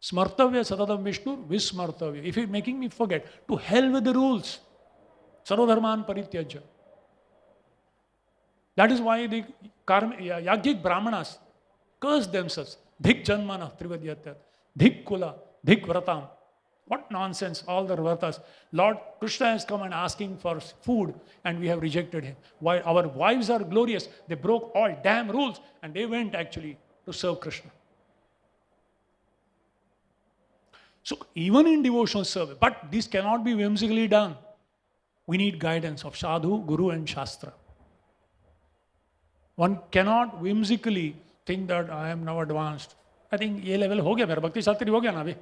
Smartavya Satadam Vishnu Vismartavya. If you're making me forget, to hell with the rules. Sarvodharman Parityaja. That is why the karma, Yagyik Brahmanas curse themselves. Dhik Janmana Trivadyatyat. Dhik Kula. Dhik Vratam. What nonsense, all the Vratas. Lord Krishna has come and asking for food and we have rejected him. While our wives are glorious, they broke all damn rules and they went actually to serve Krishna. So even in devotional service, but this cannot be whimsically done. We need guidance of sadhu, guru, and shastra. One cannot whimsically think that I am now advanced. I think ये level हो गया मेरा भक्ति शास्त्री हो गया ना अभी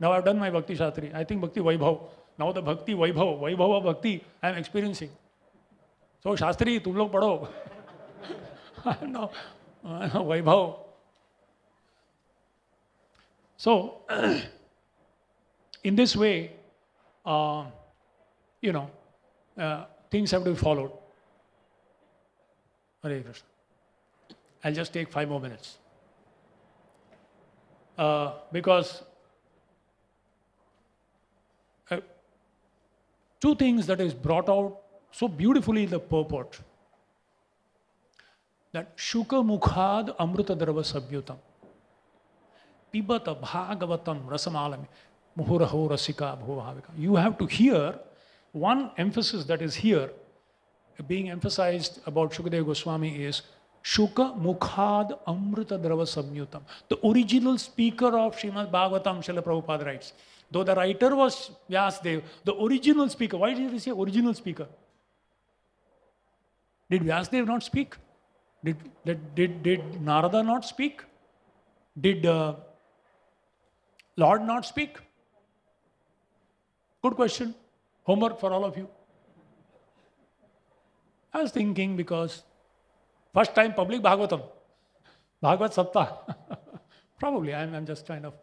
Now I've done my bhakti shastri. I think bhakti vaibhav. Now the bhakti vaibhav, vaibhav of bhakti, I am experiencing. So shastri, तुम I don't know. vaibhav. So, in this way, uh, you know, uh, things have to be followed. Hare Krishna. I'll just take five more minutes. Uh, because uh, two things that is brought out so beautifully in the purport that Shukamukhad Mukhad Amrutadrava Sabhyutam. पिबत Bhagavatam रसमाल मुहुर हो रसिका भूभाविक you have to hear one emphasis that is here being emphasized about Sukhdev Goswami is शुक मुखाद अमृत द्रव संयुतम the original speaker of Srimad Bhagavatam Srila Prabhupada writes though the writer was Vyasa Dev the original speaker why did you original speaker did Vyasa Dev not speak did did Narada not speak did Lord not speak? Good question. Homework for all of you. I was thinking because first time public Bhagavatam, Bhagavad Sapta. Probably, I'm, I'm just kind of,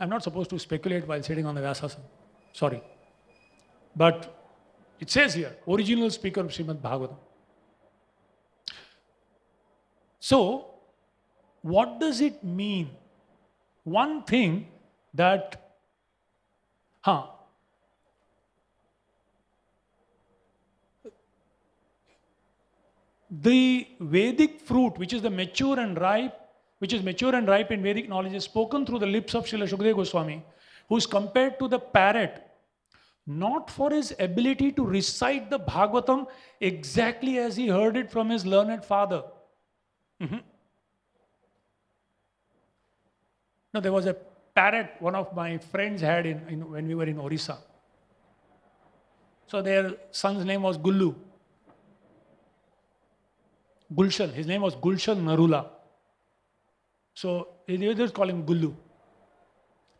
I'm not supposed to speculate while sitting on the Vyasasana. Sorry. But it says here, original speaker of Srimad Bhagavatam. So, what does it mean one thing that, huh, the Vedic fruit, which is the mature and ripe, which is mature and ripe in Vedic knowledge, is spoken through the lips of shila Shukadeva Goswami, who is compared to the parrot, not for his ability to recite the Bhagavatam exactly as he heard it from his learned father. Mm-hmm. No, there was a parrot one of my friends had in, in when we were in Orissa. So their son's name was Gullu. Gulshan, his name was Gulshan Narula. So they would call him Gullu.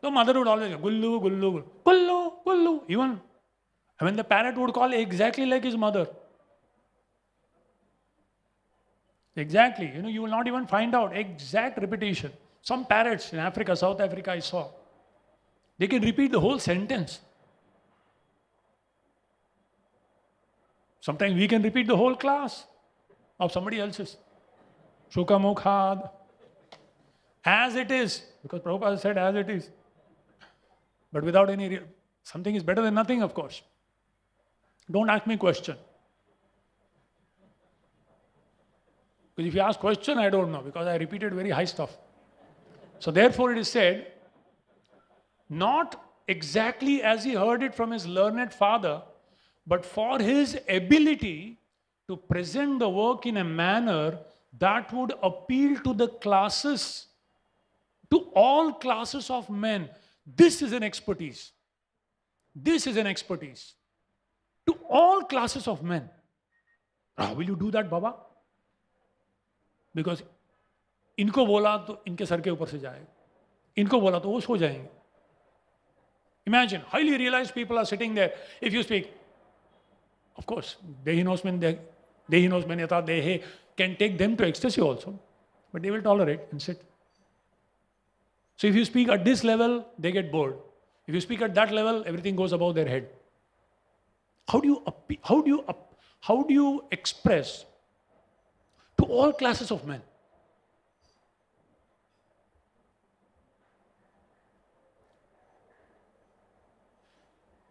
The mother would always say Gullu, Gullu, Gullu, Gullu. Even, I mean, the parrot would call exactly like his mother. Exactly. You know, you will not even find out exact repetition. Some parrots in Africa, South Africa, I saw. They can repeat the whole sentence. Sometimes we can repeat the whole class of somebody else's. Shukamukhad. As it is, because Prabhupada said as it is. But without any, real, something is better than nothing, of course. Don't ask me question. Because if you ask question, I don't know because I repeated very high stuff. So therefore it is said, not exactly as he heard it from his learned father, but for his ability to present the work in a manner that would appeal to the classes, to all classes of men. This is an expertise. This is an expertise to all classes of men. How will you do that, Baba? Because इनको बोला तो इनके sir के ऊपर से जाए इनको बोला तो वो सो जाएंगे imagine highly realize people are sitting there if you speak of they he knows men they they he can take them to access you also but they will tolerate in sit so if you speak at this level they get bored if you speak at that level everything goes about their head how do how do how do you express to all classes of man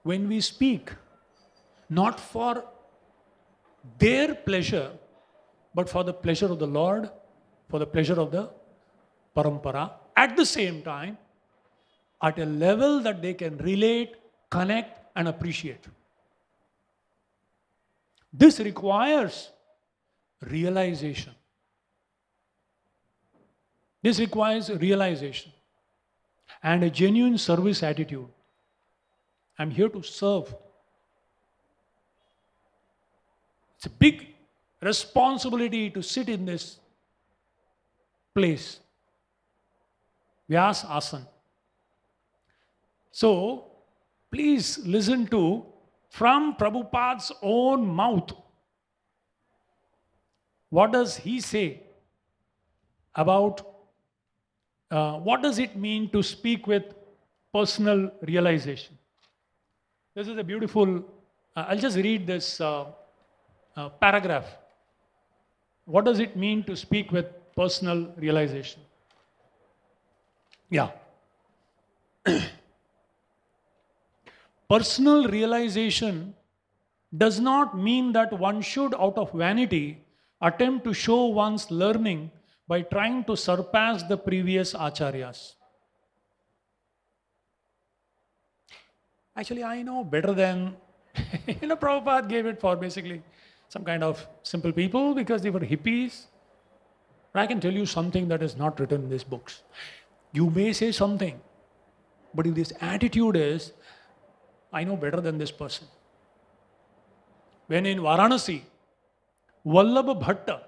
when we speak, not for their pleasure, but for the pleasure of the Lord, for the pleasure of the parampara, at the same time, at a level that they can relate, connect, and appreciate. This requires realization. This requires realization and a genuine service attitude. I'm here to serve. It's a big responsibility to sit in this place. Vyas Asan. So, please listen to from Prabhupada's own mouth. What does he say about uh, what does it mean to speak with personal realization? This is a beautiful, uh, I'll just read this uh, uh, paragraph. What does it mean to speak with personal realization? Yeah. personal realization does not mean that one should, out of vanity, attempt to show one's learning by trying to surpass the previous acharyas. Actually, I know better than, you know, Prabhupada gave it for basically some kind of simple people because they were hippies. I can tell you something that is not written in these books. You may say something, but if this attitude is, I know better than this person. When in Varanasi, Vallabha Bhatta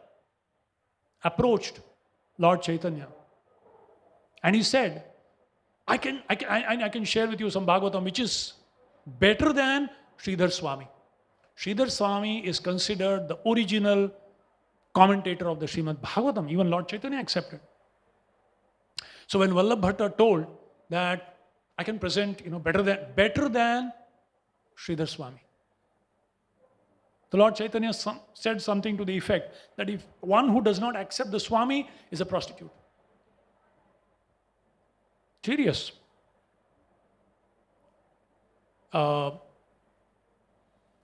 approached Lord Chaitanya and he said, I can, I can, I, I can share with you some Bhagavatam which is better than Sridhar Swami. Sridhar Swami is considered the original commentator of the Srimad Bhagavatam. Even Lord Chaitanya accepted. So when Vallabh Bhatta told that I can present, you know, better than better than Sridhar Swami. The Lord Chaitanya some, said something to the effect that if one who does not accept the Swami is a prostitute. Serious. Uh,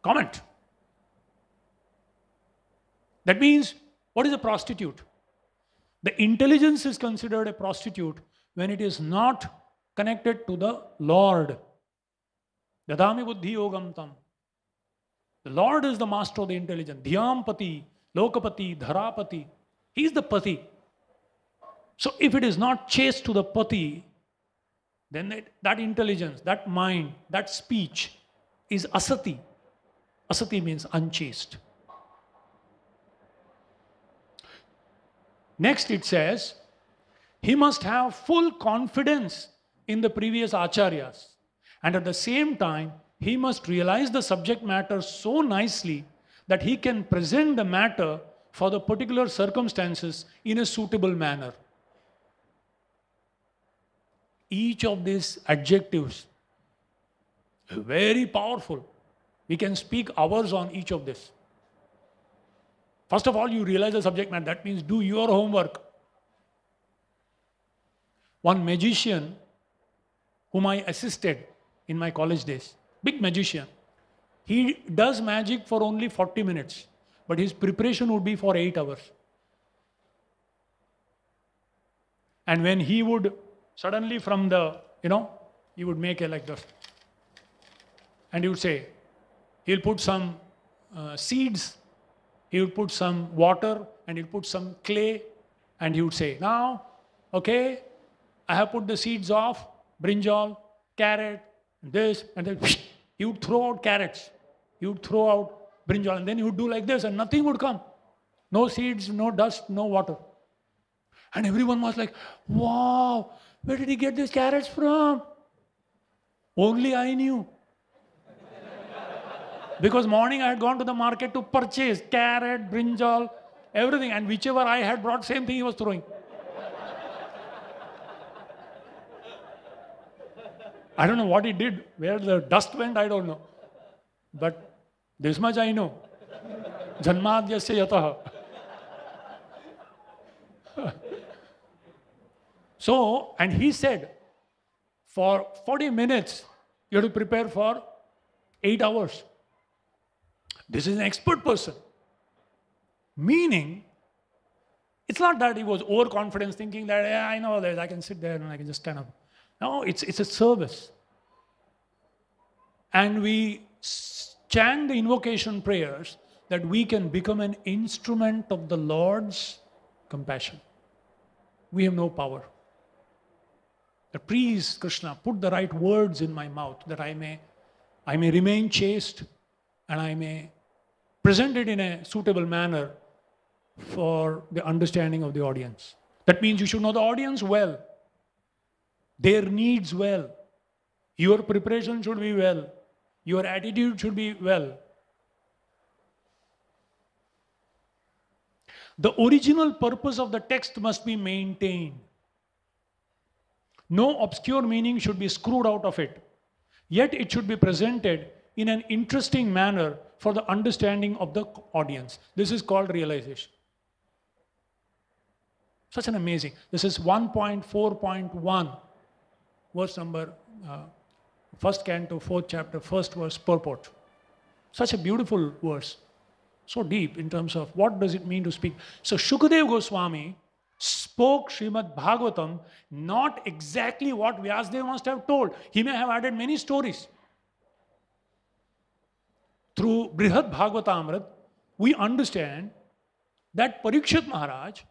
comment. That means, what is a prostitute? The intelligence is considered a prostitute when it is not connected to the Lord. Dadami buddhi yogam tam. The Lord is the master of the intelligence. Dhyampati, Lokapati, Dharapati. He is the Pati. So if it is not chased to the Pati, then that, that intelligence, that mind, that speech is asati. Asati means unchaste. Next, it says, he must have full confidence in the previous acharyas. And at the same time, he must realize the subject matter so nicely that he can present the matter for the particular circumstances in a suitable manner each of these adjectives very powerful. We can speak hours on each of this. First of all, you realize the subject matter. That means do your homework. One magician whom I assisted in my college days, big magician, he does magic for only 40 minutes, but his preparation would be for 8 hours. And when he would Suddenly from the, you know, he would make a like this. And he would say, he'll put some uh, seeds, he would put some water, and he'll put some clay, and he would say, now, okay, I have put the seeds of brinjal, carrot, this, and then whoosh, he would throw out carrots. He would throw out brinjal, and then he would do like this, and nothing would come. No seeds, no dust, no water. And everyone was like, wow, where did he get these carrots from? Only I knew. because morning I had gone to the market to purchase carrot, brinjal, everything, and whichever I had brought, same thing he was throwing. I don't know what he did, where the dust went, I don't know. But this much I know. Janmadhyasya yataha. So, and he said, for 40 minutes, you have to prepare for 8 hours. This is an expert person. Meaning, it's not that he was overconfident thinking that, yeah, I know this, I can sit there and I can just stand up. No, it's, it's a service. And we chant the invocation prayers that we can become an instrument of the Lord's compassion. We have no power please, Krishna, put the right words in my mouth that I may, I may remain chaste and I may present it in a suitable manner for the understanding of the audience. That means you should know the audience well, their needs well, your preparation should be well, your attitude should be well. The original purpose of the text must be maintained. No obscure meaning should be screwed out of it. Yet it should be presented in an interesting manner for the understanding of the audience. This is called realization. Such an amazing. This is 1.4.1, verse number, uh, first canto, fourth chapter, first verse, purport. Such a beautiful verse. So deep in terms of what does it mean to speak. So Shukadev Goswami spoke Shrimad Bhagavatam, not exactly what Vyasdev must have told. He may have added many stories. Through Brihad Bhagavatamrit, we understand that Parikshit Maharaj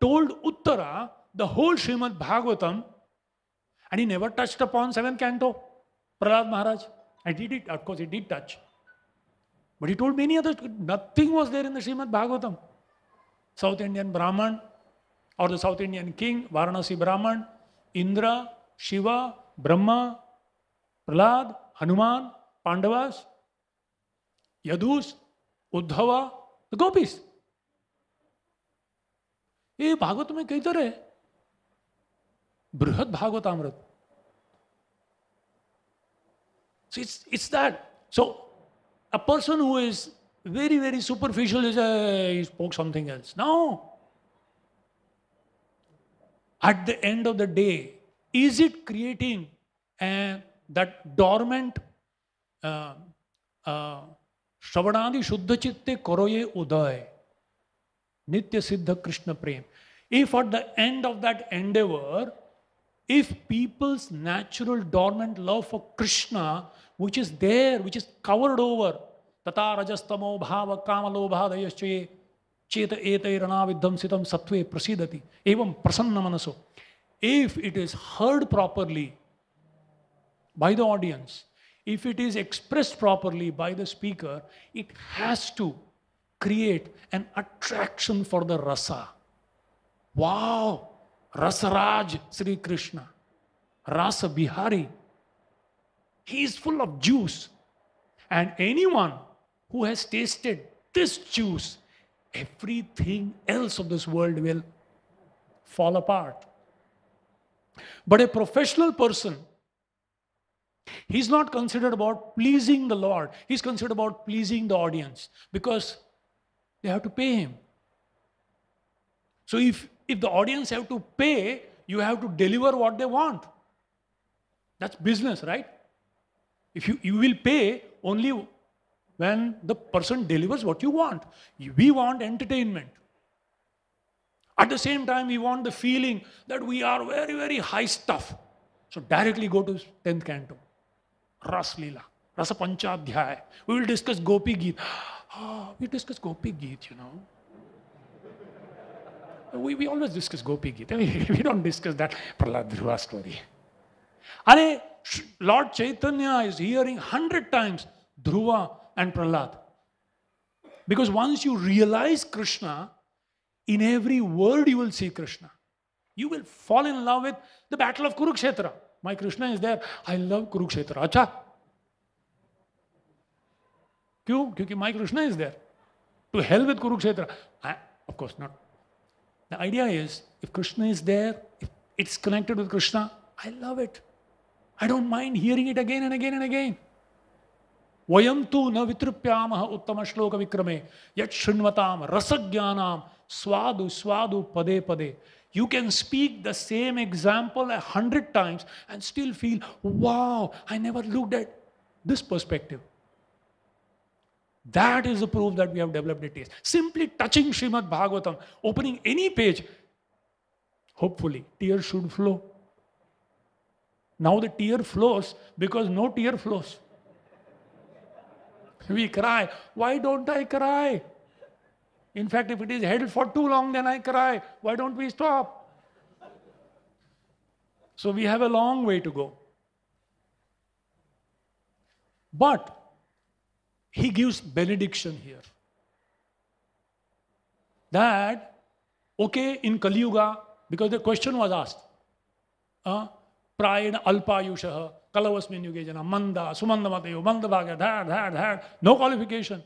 told Uttara the whole Shrimad Bhagavatam and he never touched upon seventh canto, Prahlad Maharaj. I did it, of course, he did touch. But he told many others, nothing was there in the Shrimad Bhagavatam. South Indian Brahman और the South Indian king, Varanasi Brahman, Indra, Shiva, Brahma, Prahlad, Hanuman, Pandavas, Yadus, Uddhava, the gopis. ये भागवत में कई तरह बृहद भागवत अमृत So it's, it's that. So a person who is very, very superficial is, uh, he spoke something else. No. at the end of the day, is it creating a, uh, that dormant uh, uh, श्रवणादि शुद्ध चित्ते करो ये उदय नित्य सिद्ध कृष्ण प्रेम at the end of that endeavor if people's natural dormant love for krishna which is there which is covered over tata rajastamo bhava kamalo bhadayascha if it is heard properly by the audience, if it is expressed properly by the speaker, it has to create an attraction for the rasa. Wow! rasa raj, Sri Krishna, Rasa Bihari. He is full of juice. And anyone who has tasted this juice everything else of this world will fall apart. But a professional person, he's not considered about pleasing the Lord, he's considered about pleasing the audience because they have to pay him. So if, if the audience have to pay, you have to deliver what they want. That's business, right? If you, you will pay only when the person delivers what you want. We want entertainment. At the same time, we want the feeling that we are very, very high stuff. So directly go to 10th canto. Ras Leela. Rasa Panchadhyaya. We will discuss Gopi Geet. Oh, we discuss Gopi Geet, you know. We, we always discuss Gopi Geet. We don't discuss that Prahlad Dhruva story. Are Lord Chaitanya is hearing hundred times Dhruva and Prahlad. Because once you realize Krishna, in every word you will see Krishna. You will fall in love with the battle of Kurukshetra. My Krishna is there. I love Kurukshetra. Acha. क्यों क्योंकि my there. Is there to help with Kurukshetra not. The not the idea is if there, is there it's connected with I I love it I don't mind hearing it again and again and again वयम तू न वितृप्याम उत्तम श्लोक विक्रमे यृण्वताम रसज्ञानाम स्वादु स्वादु पदे पदे you can speak the same example a hundred times and still feel wow I never look at this perspective that is a proof that we have developed it simply touching Srimad Bhagavatam opening any page hopefully tear should flow now the tear flows because no tear flows We cry. Why don't I cry? In fact, if it is held for too long, then I cry. Why don't we stop? So we have a long way to go. But he gives benediction here. That, okay, in Kali Yuga, because the question was asked, uh, ah, alpa alpayushaha, Kalavasmin Yuge Jana, Manda, Sumanda Matayo, मंद भाग धैर धैर धैर no qualification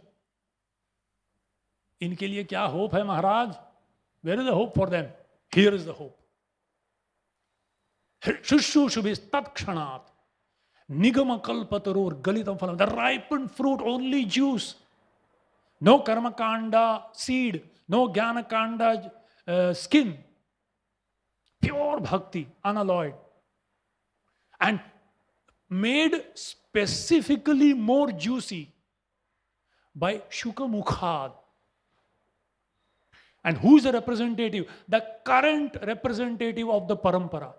इनके लिए क्या hope है Maharaj where is the hope for them here is the hope शुशु शुभ तत्क्षणात् निगम कल्पतरोर गलित फल the ripen fruit only juice no karma kanda seed no jnana kanda skin pure bhakti unalloyed and made specifically more juicy by Shukamukhad. And who's the representative? The current representative of the parampara.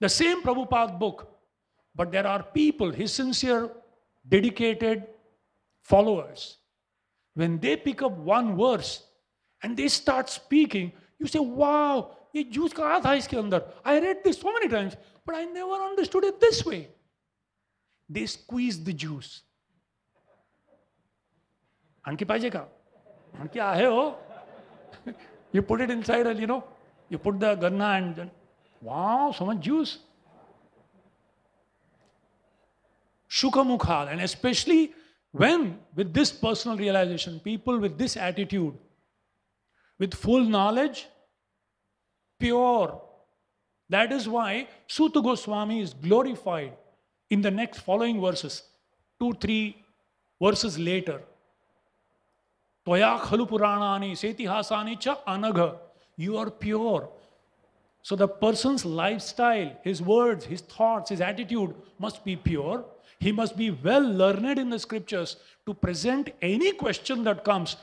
The same Prabhupada book, but there are people, his sincere, dedicated followers. When they pick up one verse and they start speaking, you say, wow, ये juice कहा था इसके अंदर I read I never understood it this way. They squeeze the juice. आणखी पाहिजे का आणखी आहे हो you put it inside and you know you put the ganna and then wow so much juice shukhamukhal and especially when with this personal realization people with this attitude with full knowledge pure that is why Sutugoswami Goswami is glorified in the next following verses, two, three verses later. Toya khalu puranani setihasani cha anagha. You are pure. So the person's lifestyle, his words, his thoughts, his attitude must be pure. He must be well learned in the scriptures to present any question that comes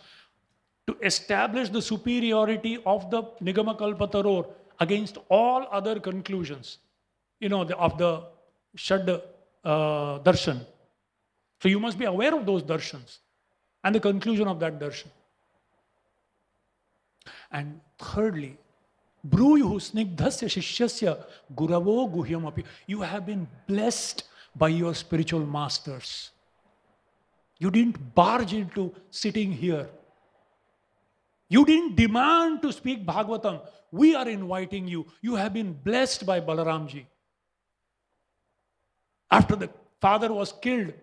to establish the superiority of the Nigama Kalpataror against all other conclusions, you know, the, of the Shad uh, Darshan. So you must be aware of those darshans and the conclusion of that darshan. And thirdly, guravo guhyamapi. You have been blessed by your spiritual masters. You didn't barge into sitting here. You didn't demand to speak Bhagavatam. We are inviting you. You have been blessed by Balaramji. After the father was killed,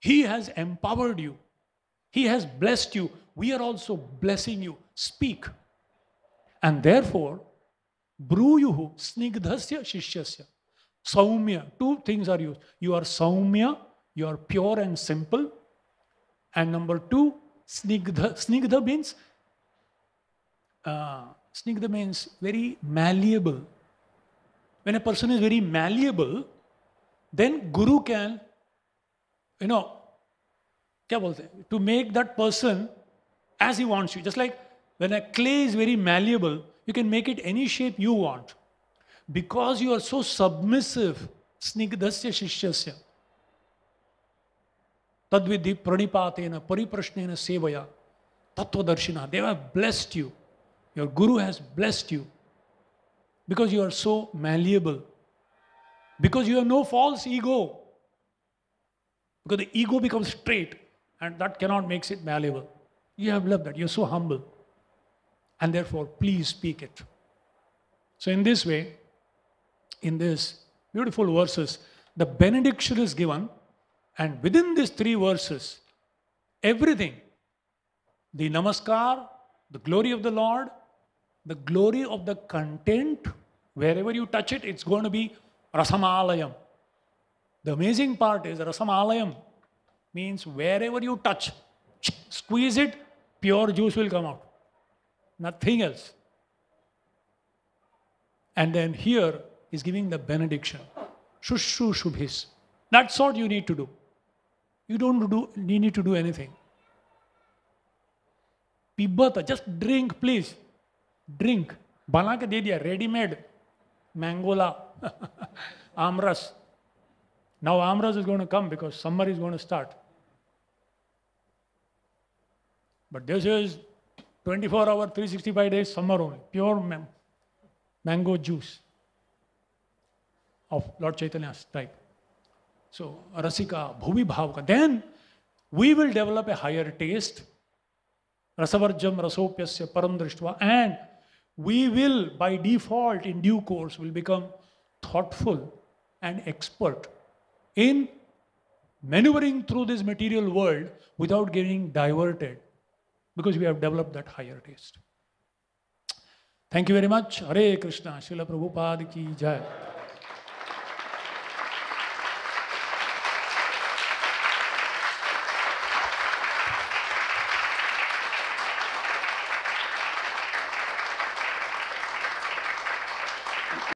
he has empowered you. He has blessed you. We are also blessing you. Speak. And therefore, bruyuhu snigdhasya shishyasya. Saumya. Two things are used. You are saumya, you are pure and simple. And number two, Snigdha. Snigdha means uh, snigdha means very malleable. When a person is very malleable, then guru can, you know, kya bolte to make that person as he wants you just like when a clay is very malleable you can make it any shape you want because you are so submissive snigdhasya shishyasya ತದ್ವಿಧಿ ಪ್ರಣಿಪಾತೇನ ಪರಿಪ್ರಶ್ನೇನ ಸೇವಯ ತತ್ವದರ್ಶಿನ they have blessed you your guru has blessed you because you are so malleable because you have no false ego because the ego becomes straight and that cannot makes it malleable you have love that you are so humble and therefore please speak it. So, in this way, in this beautiful verses, the benediction is given and within these three verses, everything the namaskar, the glory of the Lord, the glory of the content, wherever you touch it, it's going to be rasamalayam. The amazing part is rasamalayam means wherever you touch, squeeze it, pure juice will come out. Nothing else. And then here is giving the benediction. Shushu shubhis. That's what you need to do. You don't do, need to do anything. Pibbata, just drink, please. Drink. Banaka Dedia, ready made. Mangola, Amras. Now Amras is going to come because summer is going to start. But this is 24 hour, 365 days, summer only. Pure mango juice of Lord Chaitanya's type. So, rasika, bhuvi bhavka. Then we will develop a higher taste. Rasavarjam rasopyasya param drishtva. And we will, by default, in due course, will become thoughtful and expert in maneuvering through this material world without getting diverted because we have developed that higher taste. Thank you very much. Hare Krishna, shila prabhu pad ki jai.